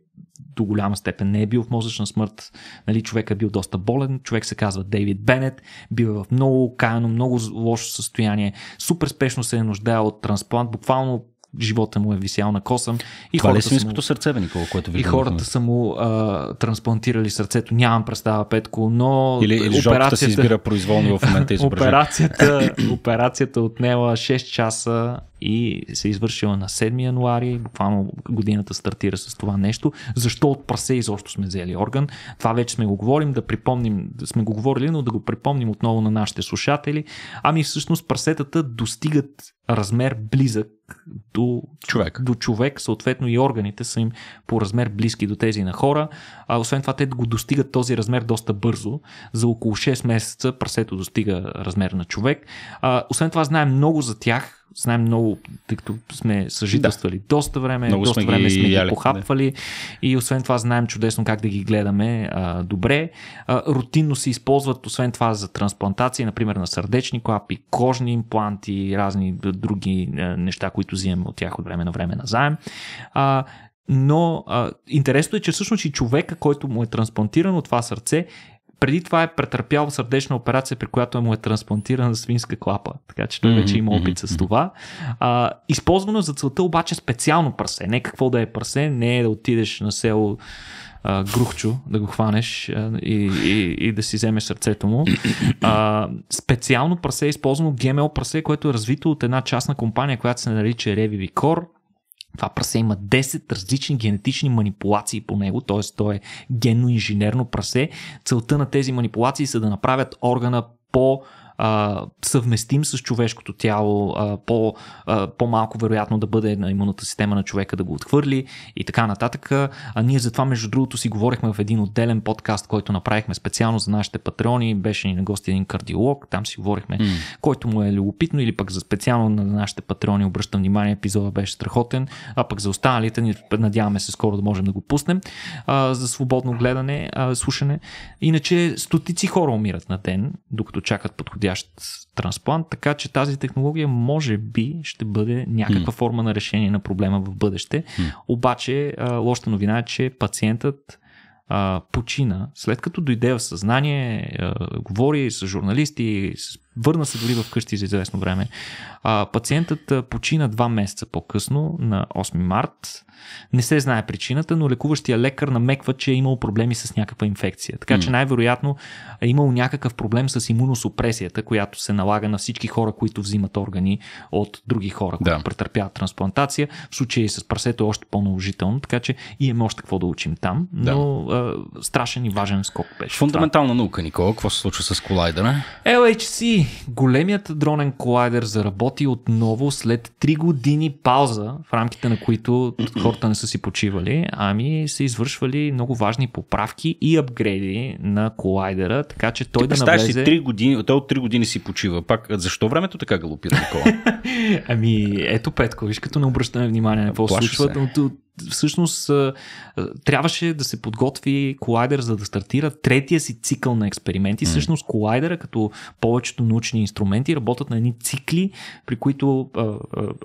до голяма степен не е бил в мозъчна смърт. Нали, човек е бил доста болен. Човек се казва Дейвид Бенет. Бил е в много каяно, много лошо състояние. Супер спешно се е нуждае от трансплант. Буквално живота му е висял на косъм. И Това хората ли е му... сърце, бе, Никола, което виждам? И хората са му а, трансплантирали сърцето. Нямам представа, Петко, но или, или операцията... се избира произволно в момента (laughs) операцията, операцията отнела 6 часа и се е извършила на 7 януари, буквално годината стартира с това нещо. Защо от прасе изобщо сме взели орган? Това вече сме го говорим, да припомним, да сме го говорили, но да го припомним отново на нашите слушатели. Ами всъщност прасетата достигат размер близък до човек. до човек, съответно и органите са им по размер близки до тези на хора. А освен това, те го достигат този размер доста бързо. За около 6 месеца прасето достига размер на човек. А, освен това, знаем много за тях знаем много, тъй като сме съжителствали да. доста време, много доста сме време сме ги похапвали да. и освен това знаем чудесно как да ги гледаме а, добре. А, рутинно се използват, освен това за трансплантации, например на сърдечни клапи, кожни импланти, разни други а, неща, които взимаме от тях от време на време назаем. А, но а, интересно е, че всъщност и човека, който му е трансплантирано това сърце, преди това е претърпял сърдечна операция, при която му е трансплантирана свинска клапа, така че той mm-hmm. вече има опит с това. А, използвано е за целта обаче специално прасе, не какво да е прасе, не е да отидеш на село а, Грухчо, да го хванеш а, и, и, и да си вземеш сърцето му. А, специално прасе е използвано ГМО прасе, което е развито от една частна компания, която се нарича Revivicor. Core това прасе има 10 различни генетични манипулации по него, т.е. то е генно-инженерно прасе. Целта на тези манипулации са да направят органа по- а, съвместим с човешкото тяло, а, по, а, по-малко вероятно да бъде на имунната система на човека да го отхвърли и така нататък. А, ние затова, между другото, си говорихме в един отделен подкаст, който направихме специално за нашите патреони. Беше ни на гости един кардиолог, там си говорихме, mm. който му е любопитно или пък за специално на нашите патреони обръщам внимание, епизода беше страхотен, а пък за останалите ни надяваме се скоро да можем да го пуснем а, за свободно гледане, а, слушане. Иначе стотици хора умират на ден, докато чакат подходящ подходящ трансплант, така че тази технология може би ще бъде някаква mm. форма на решение на проблема в бъдеще. Mm. Обаче, лошата новина е, че пациентът а, почина, след като дойде в съзнание, а, говори с журналисти, върна се дори къщи за известно време, а, пациентът а, почина два месеца по-късно, на 8 март, не се знае причината, но лекуващия лекар намеква, че е имал проблеми с някаква инфекция. Така че най-вероятно е имал някакъв проблем с имуносупресията, която се налага на всички хора, които взимат органи от други хора, които да. претърпяват трансплантация. В случая с прасето е още по-наложително, така че имаме още какво да учим там, но да. а, страшен и важен скок беше. Фундаментална това. наука, Никола, какво се случва с колайдера? LHC, големият дронен колайдер заработи отново след 3 години пауза, в рамките на които хората не са си почивали, ами са извършвали много важни поправки и апгрейди на колайдера, така че той Ти да навлезе... Си 3 години, той от 3 години си почива. Пак, защо времето така галопира такова? (laughs) ами, ето Петко, виж като не обръщаме внимание на какво случва, но всъщност трябваше да се подготви колайдер, за да стартира третия си цикъл на експерименти. Mm. Всъщност колайдера, като повечето научни инструменти, работят на едни цикли, при които а,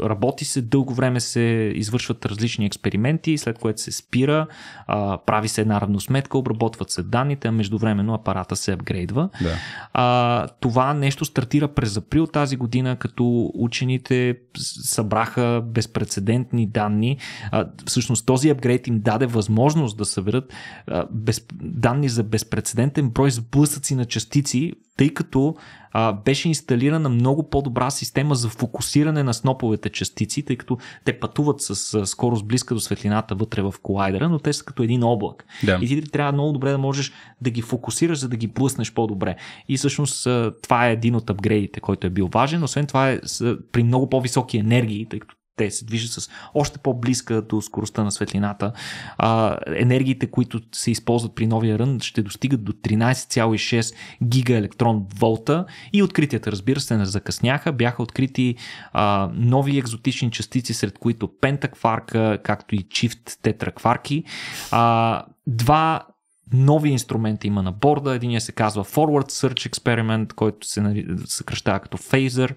работи се, дълго време се извършват различни експерименти, след което се спира, а, прави се една равносметка, обработват се данните, а междувременно апарата се апгрейдва. Да. А, това нещо стартира през април тази година, като учените събраха безпредседентни данни. А, всъщност този апгрейд им даде възможност да съберат а, без, данни за безпредседентен брой сблъсъци на частици, тъй като а, беше инсталирана много по-добра система за фокусиране на сноповете частици, тъй като те пътуват с а, скорост близка до светлината вътре в колайдера, но те са като един облак. Да. И ти трябва много добре да можеш да ги фокусираш, за да ги блъснеш по-добре. И всъщност а, това е един от апгрейдите, който е бил важен. Освен това е с, при много по-високи енергии, тъй като те се движат с още по-близка до скоростта на светлината. А, енергиите, които се използват при новия рън, ще достигат до 13,6 гига електрон волта и откритията, разбира се, не закъсняха. Бяха открити а, нови екзотични частици, сред които пентакварка, както и чифт тетракварки. А, два нови инструменти има на борда. Единия се казва Forward Search Experiment, който се съкръщава като Phaser,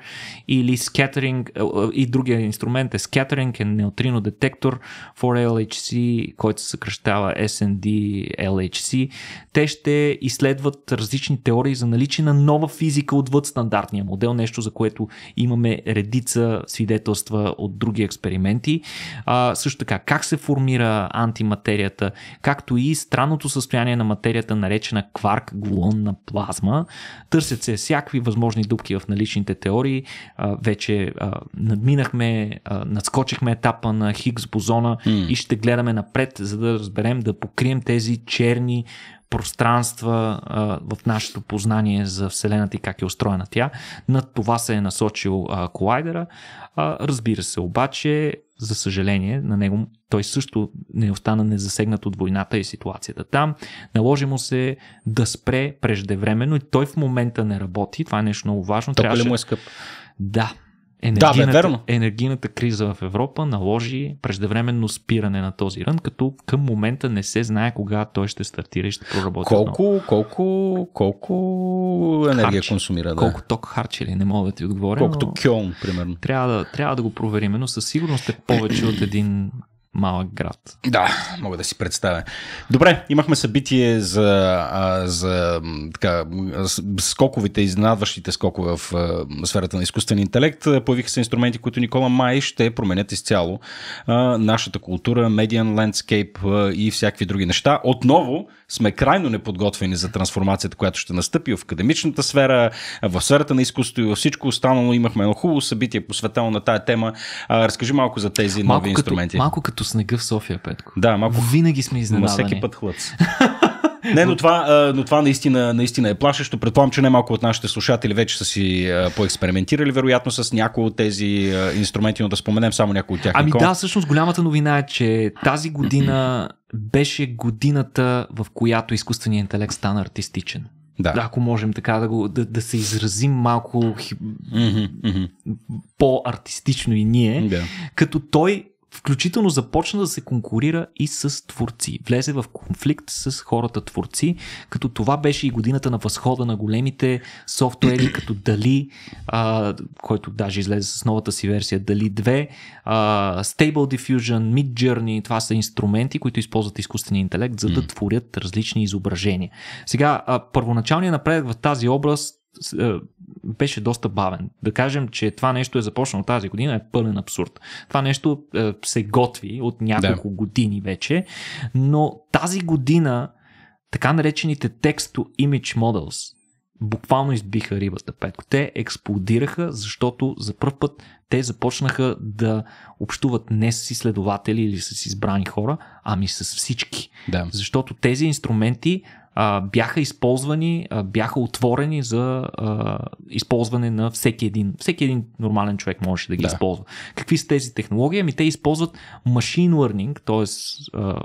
или Scattering, е, е, и другия инструмент е Scattering and Neutrino Detector for LHC, който се съкръщава SND LHC. Те ще изследват различни теории за наличие на нова физика отвъд стандартния модел, нещо за което имаме редица свидетелства от други експерименти. А, също така, как се формира антиматерията, както и странното състояние състояние на материята, наречена кварк глонна плазма. Търсят се всякакви възможни дупки в наличните теории. Вече надминахме, надскочихме етапа на Хиггс бозона mm. и ще гледаме напред, за да разберем, да покрием тези черни пространства а, в нашето познание за Вселената и как е устроена тя. На това се е насочил а, колайдера. А, разбира се, обаче, за съжаление, на него той също не остана незасегнат от войната и ситуацията там. Наложи му се да спре преждевременно и той в момента не работи. Това е нещо много важно. Топа Трябваше... му е скъп. Да, Енергийната, да, бе, верно. енергийната криза в Европа наложи преждевременно спиране на този рън, като към момента не се знае кога той ще стартира и ще проработи. Колко, отново. колко, колко енергия харчи. консумира? Да. Колко ток харчи ли? Не мога да ти отговоря. Колкото но... Кьон, примерно. Трябва да, трябва да го проверим, но със сигурност е повече от един малък град. Да, мога да си представя. Добре, имахме събитие за, а, за така, скоковите, изненадващите скокове в а, сферата на изкуствен интелект. Появиха се инструменти, които Никола Май ще променят изцяло а, нашата култура, медиан лендскейп и всякакви други неща. Отново сме крайно неподготвени за трансформацията, която ще настъпи в академичната сфера, в сферата на изкуството и във всичко останало. Имахме едно хубаво събитие, посветено на тая тема. А, разкажи малко за тези малко нови като, инструменти. Малко като като снега в София, Петко. Да, малко. Винаги сме изненадани. Но всеки път хлъц. (laughs) Не, но това, но това наистина, наистина е плашещо. Предполагам, че немалко от нашите слушатели вече са си поекспериментирали, вероятно, с някои от тези инструменти, но да споменем само някои от тях. Ами да, всъщност голямата новина е, че тази година (clears throat) беше годината, в която изкуственият интелект стана артистичен. Да. да. Ако можем така да, го, да, да се изразим малко mm-hmm, mm-hmm. по-артистично и ние, yeah. като той включително започна да се конкурира и с творци. Влезе в конфликт с хората творци, като това беше и годината на възхода на големите софтуери, (clears throat) като Дали, а, който даже излезе с новата си версия, Дали 2, а, Stable Diffusion, Mid Journey, това са инструменти, които използват изкуствения интелект, за да творят различни изображения. Сега, а, първоначалният напредък в тази област е, беше доста бавен. Да кажем, че това нещо е започнало тази година, е пълен абсурд. Това нещо е, се готви от няколко да. години вече, но тази година така наречените text-to-image models буквално избиха рибата, Петко. Те експлодираха, защото за първ път те започнаха да общуват не с изследователи или с избрани хора, ами с всички. Да. Защото тези инструменти а, бяха използвани, а, бяха отворени за а, използване на всеки един. Всеки един нормален човек можеше да ги да. използва. Какви са тези технологии? Ами те използват машин learning, т.е.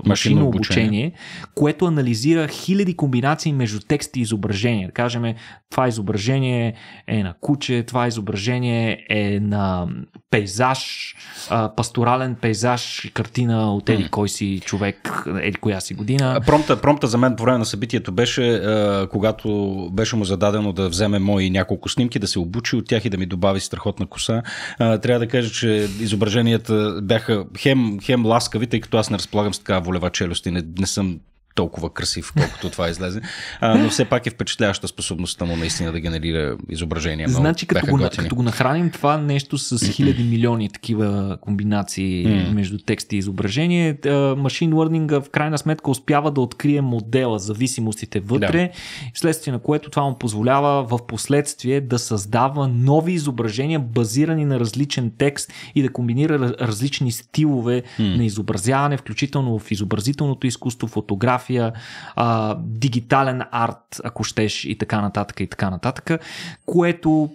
машинно обучение, обучение, което анализира хиляди комбинации между текст и изображение. Да кажем, това изображение е на куче, това изображение е на пейзаж, а, пасторален пейзаж, картина от еди кой си човек, еди коя си година. Промта промта за мен по време на събитието който беше, когато беше му зададено да вземе мои няколко снимки, да се обучи от тях и да ми добави страхотна коса, трябва да кажа, че изображенията бяха хем, хем ласкави, тъй като аз не разполагам с такава волева челюст и не, не съм толкова красив, колкото това излезе. А, но все пак е впечатляваща способността му наистина да генерира изображения. значи, като го, като го нахраним това нещо с хиляди милиони такива комбинации между текст и изображение, машин лърнинга в крайна сметка успява да открие модела, зависимостите вътре, да. следствие на което това му позволява в последствие да създава нови изображения, базирани на различен текст и да комбинира различни стилове на изобразяване, включително в изобразителното изкуство, фотография фотография, а, дигитален арт, ако щеш и така нататък и така нататък, което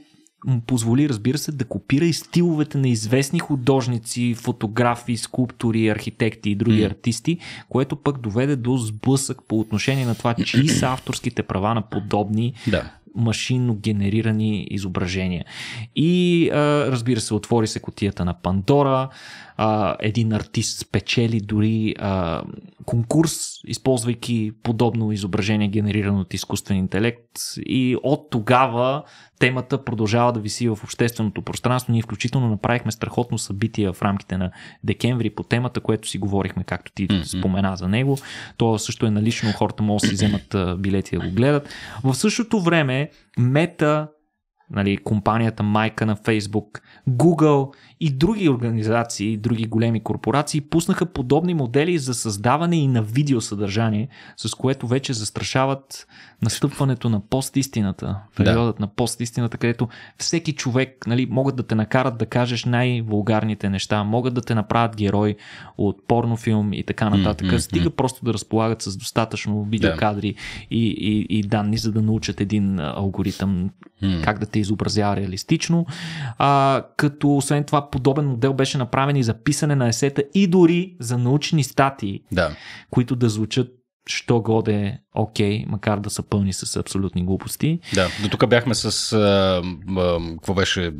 му позволи, разбира се, да копира и стиловете на известни художници, фотографи, скулптори, архитекти и други mm. артисти, което пък доведе до сблъсък по отношение на това, чии са авторските права на подобни да. машинно генерирани изображения. И а, разбира се, отвори се котията на Пандора а, един артист спечели дори а, конкурс, използвайки подобно изображение, генерирано от изкуствен интелект. И от тогава темата продължава да виси в общественото пространство. Ние включително направихме страхотно събитие в рамките на декември по темата, което си говорихме, както ти mm-hmm. спомена за него. То също е налично, хората могат да си вземат билети да го гледат. В същото време, мета нали, компанията майка на Facebook, Google и други организации, и други големи корпорации пуснаха подобни модели за създаване и на видеосъдържание, с което вече застрашават настъпването на постистината, периодът да. на постистината, където всеки човек нали, могат да те накарат да кажеш най-вулгарните неща, могат да те направят герой от порнофилм и така нататък. Mm-hmm. Стига просто да разполагат с достатъчно видеокадри да. и, и, и данни, за да научат един алгоритъм mm. как да те изобразява реалистично. А, като освен това, подобен модел беше направен и за писане на есета и дори за научни статии, да. които да звучат що годе окей, okay, макар да са пълни с абсолютни глупости. Да, до тук бяхме с а, а, какво беше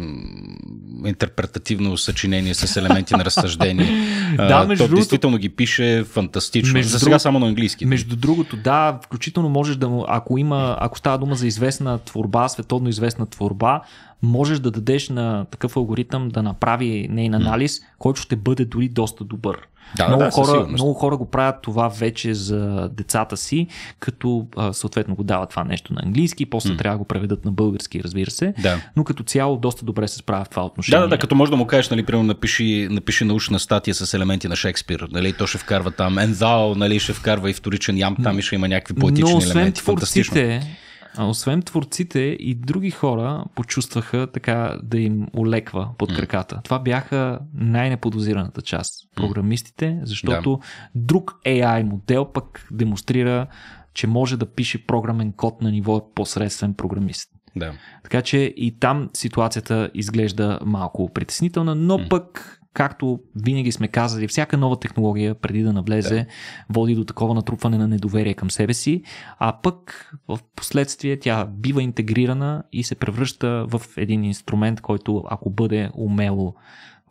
интерпретативно съчинение с елементи на разсъждение. (laughs) да, между другото, действително ги пише фантастично. Между за сега само на английски. Между другото, да, включително можеш да му, ако има, ако става дума за известна творба, световно известна творба, можеш да дадеш на такъв алгоритъм да направи нейн анализ, който ще бъде дори доста добър. Да, много, да, хора, много хора го правят това вече за децата си, като съответно го дават това нещо на английски, после mm. трябва да го преведат на български, разбира се. Да. Но като цяло доста добре се справя в това отношение. Да, да, да като може да му кажеш, нали, примерно, напиши, напиши научна статия с елементи на Шекспир, нали, то ще вкарва там ензал, нали, ще вкарва и вторичен ям, там и ще има някакви поетични елементи. Но освен елементи. творците, а освен творците и други хора почувстваха така да им олеква под краката. Това бяха най-неподозираната част. Програмистите, защото да. друг AI модел пък демонстрира, че може да пише програмен код на ниво посредствен програмист. Да. Така че и там ситуацията изглежда малко притеснителна, но пък както винаги сме казали, всяка нова технология преди да навлезе да. води до такова натрупване на недоверие към себе си, а пък в последствие тя бива интегрирана и се превръща в един инструмент, който ако бъде умело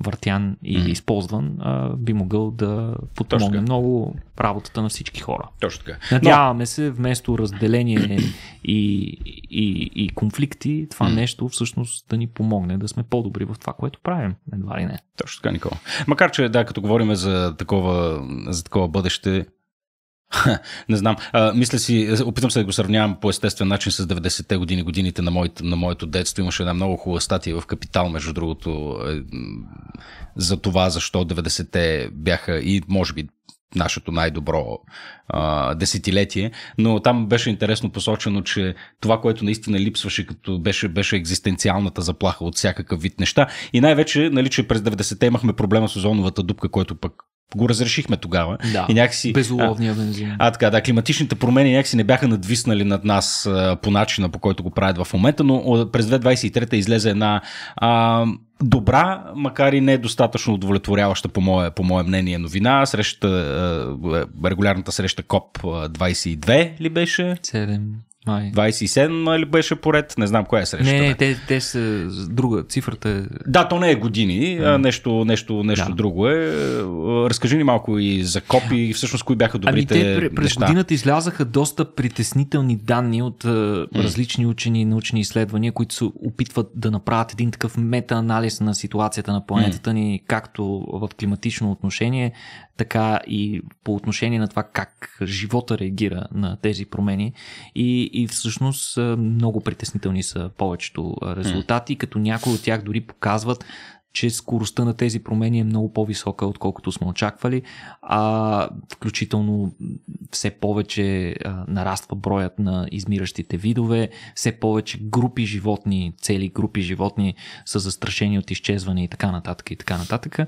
въртян и mm-hmm. използван, а, би могъл да подпомогне много работата на всички хора. Точно така. Надяваме Но... се, вместо разделение и, и, и конфликти, това mm-hmm. нещо всъщност да ни помогне да сме по-добри в това, което правим. Едва ли не. Точно така, Никола. Макар, че да, като говорим за такова, за такова бъдеще, (laughs) Не знам. А, мисля си, е, опитам се да го сравнявам по естествен начин с 90-те години, годините на, моите, на моето детство. Имаше една много хубава статия в Капитал, между другото, е, за това защо 90-те бяха и може би нашето най-добро а, десетилетие, но там беше интересно посочено, че това, което наистина липсваше, като беше, беше екзистенциалната заплаха от всякакъв вид неща и най-вече, нали, че през 90-те имахме проблема с озоновата дупка, който пък го разрешихме тогава. Да, и някакси, безуловния бензин. А, а, така, да, климатичните промени някакси не бяха надвиснали над нас а, по начина, по който го правят в момента, но през 2023 излезе една а, добра, макар и не достатъчно удовлетворяваща, по мое, по мое мнение, новина. Среща, а, регулярната среща КОП 22 ли беше? 7. 27 ли нали, беше поред? Не знам коя е срещата. Не, не те, те са друга. Цифрата е... Да, то не е години, а нещо, нещо, нещо да. друго е. Разкажи ни малко и за копи, всъщност кои бяха ами добрите ами те през неща. годината излязаха доста притеснителни данни от mm. различни учени и научни изследвания, които се опитват да направят един такъв мета-анализ на ситуацията на планетата mm. ни, както в климатично отношение, така и по отношение на това как живота реагира на тези промени. И, и всъщност много притеснителни са повечето резултати, като някои от тях дори показват че скоростта на тези промени е много по-висока, отколкото сме очаквали, а включително все повече а, нараства броят на измиращите видове, все повече групи животни, цели групи животни са застрашени от изчезване и така нататък и така нататък.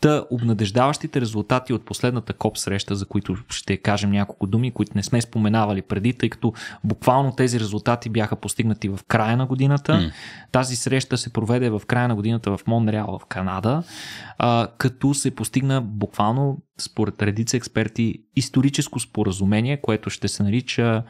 Та обнадеждаващите резултати от последната коп среща, за които ще кажем няколко думи, които не сме споменавали преди, тъй като буквално тези резултати бяха постигнати в края на годината. Mm. Тази среща се проведе в края на годината в Монреал Монреал в Канада, а, като се постигна буквално според редица експерти историческо споразумение, което ще се нарича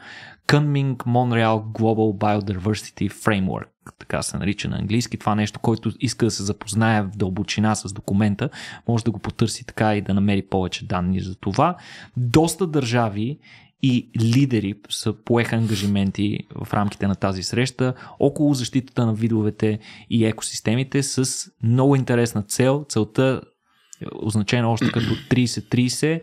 Cunming Monreal Global Biodiversity Framework. Така се нарича на английски. Това е нещо, който иска да се запознае в дълбочина с документа, може да го потърси така и да намери повече данни за това. Доста държави и лидери са поеха ангажименти в рамките на тази среща около защитата на видовете и екосистемите с много интересна цел. Целта, означена още като 30-30,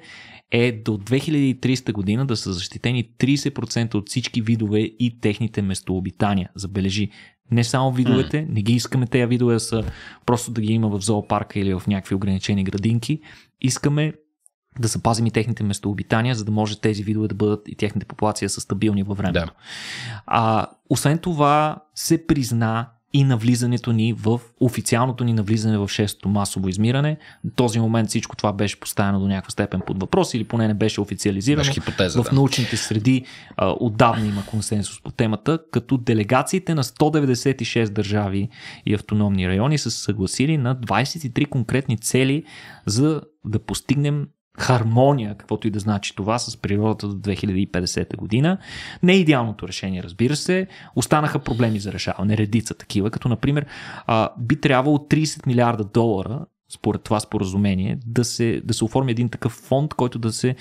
е до 2300 година да са защитени 30% от всички видове и техните местообитания. Забележи, не само видовете, не ги искаме тези видове да са просто да ги има в зоопарка или в някакви ограничени градинки. Искаме да запазим и техните местообитания, за да може тези видове да бъдат и техните популации са стабилни във времето. Да. А, освен това се призна и навлизането ни в официалното ни навлизане в 6-то масово измиране. До този момент всичко това беше поставено до някаква степен под въпрос или поне не беше официализирано. Беше хипотеза, в научните среди а, отдавна има консенсус по темата, като делегациите на 196 държави и автономни райони са се съгласили на 23 конкретни цели за да постигнем хармония, каквото и да значи това с природата до 2050 година. Не е идеалното решение, разбира се. Останаха проблеми за решаване, редица такива, като например би трябвало 30 милиарда долара според това споразумение, да се, да се оформи един такъв фонд, който да се,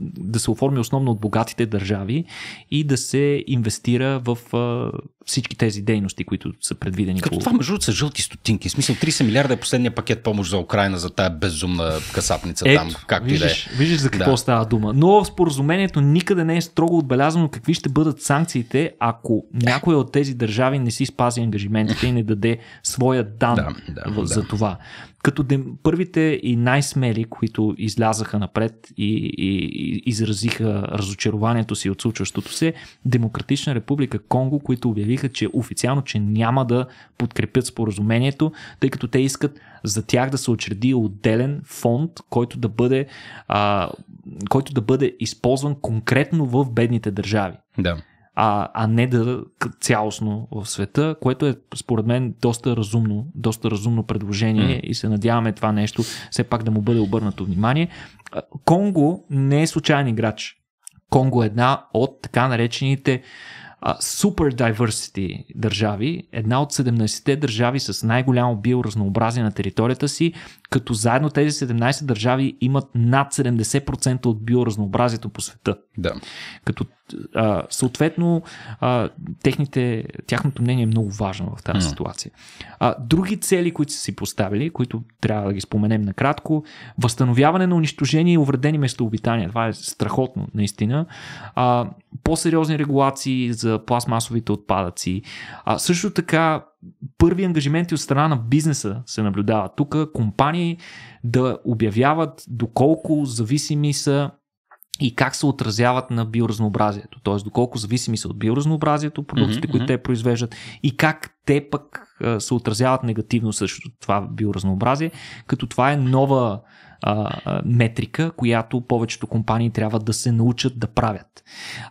да се оформи основно от богатите държави и да се инвестира в а, всички тези дейности, които са предвидени. Като по... това, между са жълти стотинки. В смисъл 30 милиарда е последния пакет помощ за Украина за тая безумна касапница Ето, там, както и да е. Виждаш за какво да. става дума. Но в споразумението никъде не е строго отбелязано какви ще бъдат санкциите, ако някоя от тези държави не си спази ангажиментите и не даде своя дан да, да, за да. това като дем, първите и най-смели, които излязаха напред и, и, и изразиха разочарованието си от случващото се, Демократична република Конго, които обявиха, че официално, че няма да подкрепят споразумението, тъй като те искат за тях да се очреди отделен фонд, който да бъде, а, който да бъде използван конкретно в бедните държави. Да а, а не да цялостно в света, което е според мен доста разумно, доста разумно предложение mm. и се надяваме това нещо все пак да му бъде обърнато внимание. Конго не е случайен играч. Конго е една от така наречените супер diversity държави, една от 17-те държави с най-голямо биоразнообразие на територията си като заедно тези 17 държави имат над 70% от биоразнообразието по света. Да. Като а, съответно а, техните, тяхното мнение е много важно в тази mm. ситуация. А, други цели, които са си поставили, които трябва да ги споменем накратко, възстановяване на унищожение и увредени местообитания. Това е страхотно, наистина. А, по-сериозни регулации за пластмасовите отпадъци. А, също така първи ангажименти от страна на бизнеса се наблюдават. Тук компании да обявяват доколко зависими са и как се отразяват на биоразнообразието. Т.е. доколко зависими са от биоразнообразието, продуктите, mm-hmm. които те произвеждат и как те пък се отразяват негативно също това биоразнообразие, като това е нова а, метрика, която повечето компании трябва да се научат да правят.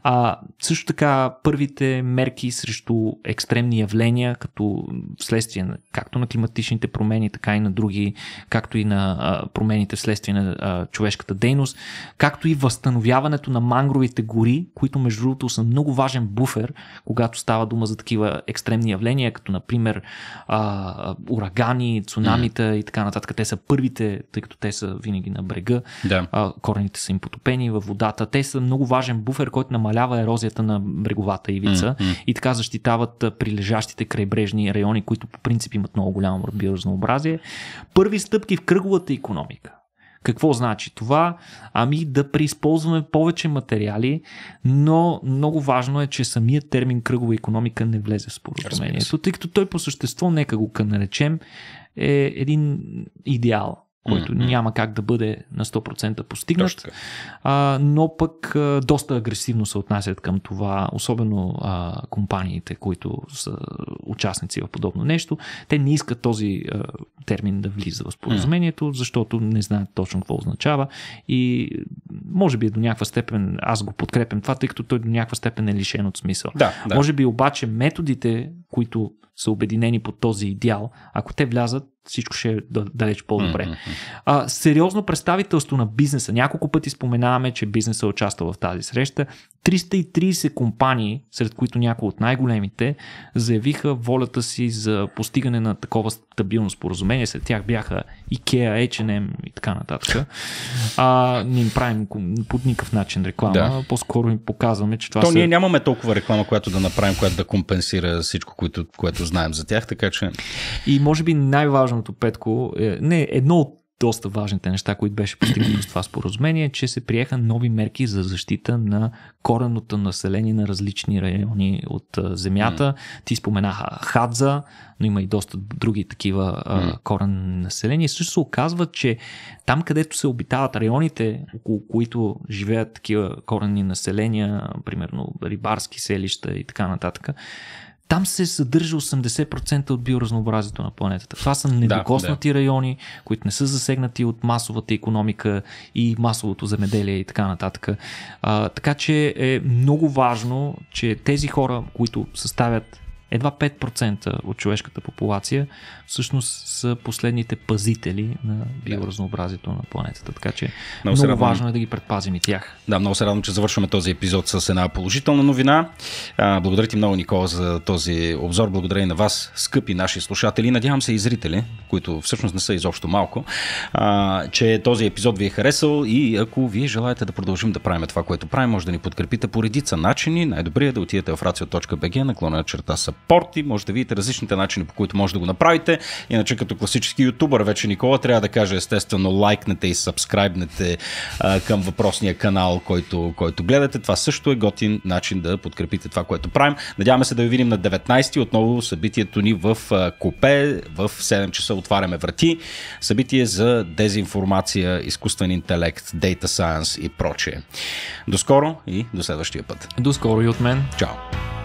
А, също така, първите мерки срещу екстремни явления, като вследствие на, както на климатичните промени, така и на други, както и на а, промените вследствие на а, човешката дейност, както и възстановяването на мангровите гори, които между другото са много важен буфер, когато става дума за такива екстремни явления, като например а, урагани, цунамита mm. и така нататък. Те са първите, тъй като те са винаги на брега, да. а, корените са им потопени във водата. Те са много важен буфер, който намалява ерозията на бреговата ивица mm-hmm. и така защитават прилежащите крайбрежни райони, които по принцип имат много голямо биоразнообразие. Първи стъпки в кръговата економика. Какво значи това? Ами да преизползваме повече материали, но много важно е, че самият термин кръгова економика не влезе в споразумението, тъй като той по същество, нека го наречем, е един идеал който mm-hmm. няма как да бъде на 100% постигнат, а, но пък а, доста агресивно се отнасят към това, особено а, компаниите, които са участници в подобно нещо. Те не искат този а, термин да влиза в споразумението, mm-hmm. защото не знаят точно какво означава и може би е до някаква степен аз го подкрепям това, тъй като той до някаква степен е лишен от смисъл. Да, да. Може би обаче методите, които са обединени по този идеал, ако те влязат, всичко ще е далеч по-добре. А, сериозно представителство на бизнеса. Няколко пъти споменаваме, че бизнеса е участвал в тази среща. 330 компании, сред които някои от най-големите, заявиха волята си за постигане на такова стабилно споразумение. Сред тях бяха IKEA, H&M и така нататък. А, не им правим по никакъв начин реклама. Да. По-скоро им показваме, че това То са... ние нямаме толкова реклама, която да направим, която да компенсира всичко, които, което знаем за тях, така че... И може би най-важното, Петко, е, не, едно от доста важните неща, които беше постигнато с това споразумение, че се приеха нови мерки за защита на кореното население на различни райони от земята. Mm. Ти споменаха Хадза, но има и доста други такива mm. корен население. Също се оказва, че там, където се обитават районите, около които живеят такива коренни населения, примерно рибарски селища и така нататък, там се съдържа 80% от биоразнообразието на планетата. Това са недокоснати да, да. райони, които не са засегнати от масовата економика и масовото земеделие и така нататък. А, така че е много важно, че тези хора, които съставят едва 5% от човешката популация всъщност са последните пазители на биоразнообразието на планетата. Така че много, много радвам... важно е да ги предпазим и тях. Да, много се радвам, че завършваме този епизод с една положителна новина. благодаря ти много, Никола, за този обзор. Благодаря и на вас, скъпи наши слушатели. Надявам се и зрители, които всъщност не са изобщо малко, че този епизод ви е харесал и ако вие желаете да продължим да правим това, което правим, може да ни подкрепите по редица начини. Най-добрият е да отидете в racio.bg наклона черта са порти, може да видите различните начини, по които може да го направите. Иначе като класически ютубър вече Никола трябва да каже естествено лайкнете и сабскрайбнете а, към въпросния канал, който, който гледате. Това също е готин начин да подкрепите това, което правим. Надяваме се да ви видим на 19-ти отново събитието ни в Купе, В 7 часа отваряме врати. Събитие за дезинформация, изкуствен интелект, data science и прочее. До скоро и до следващия път. До скоро и от мен. Чао.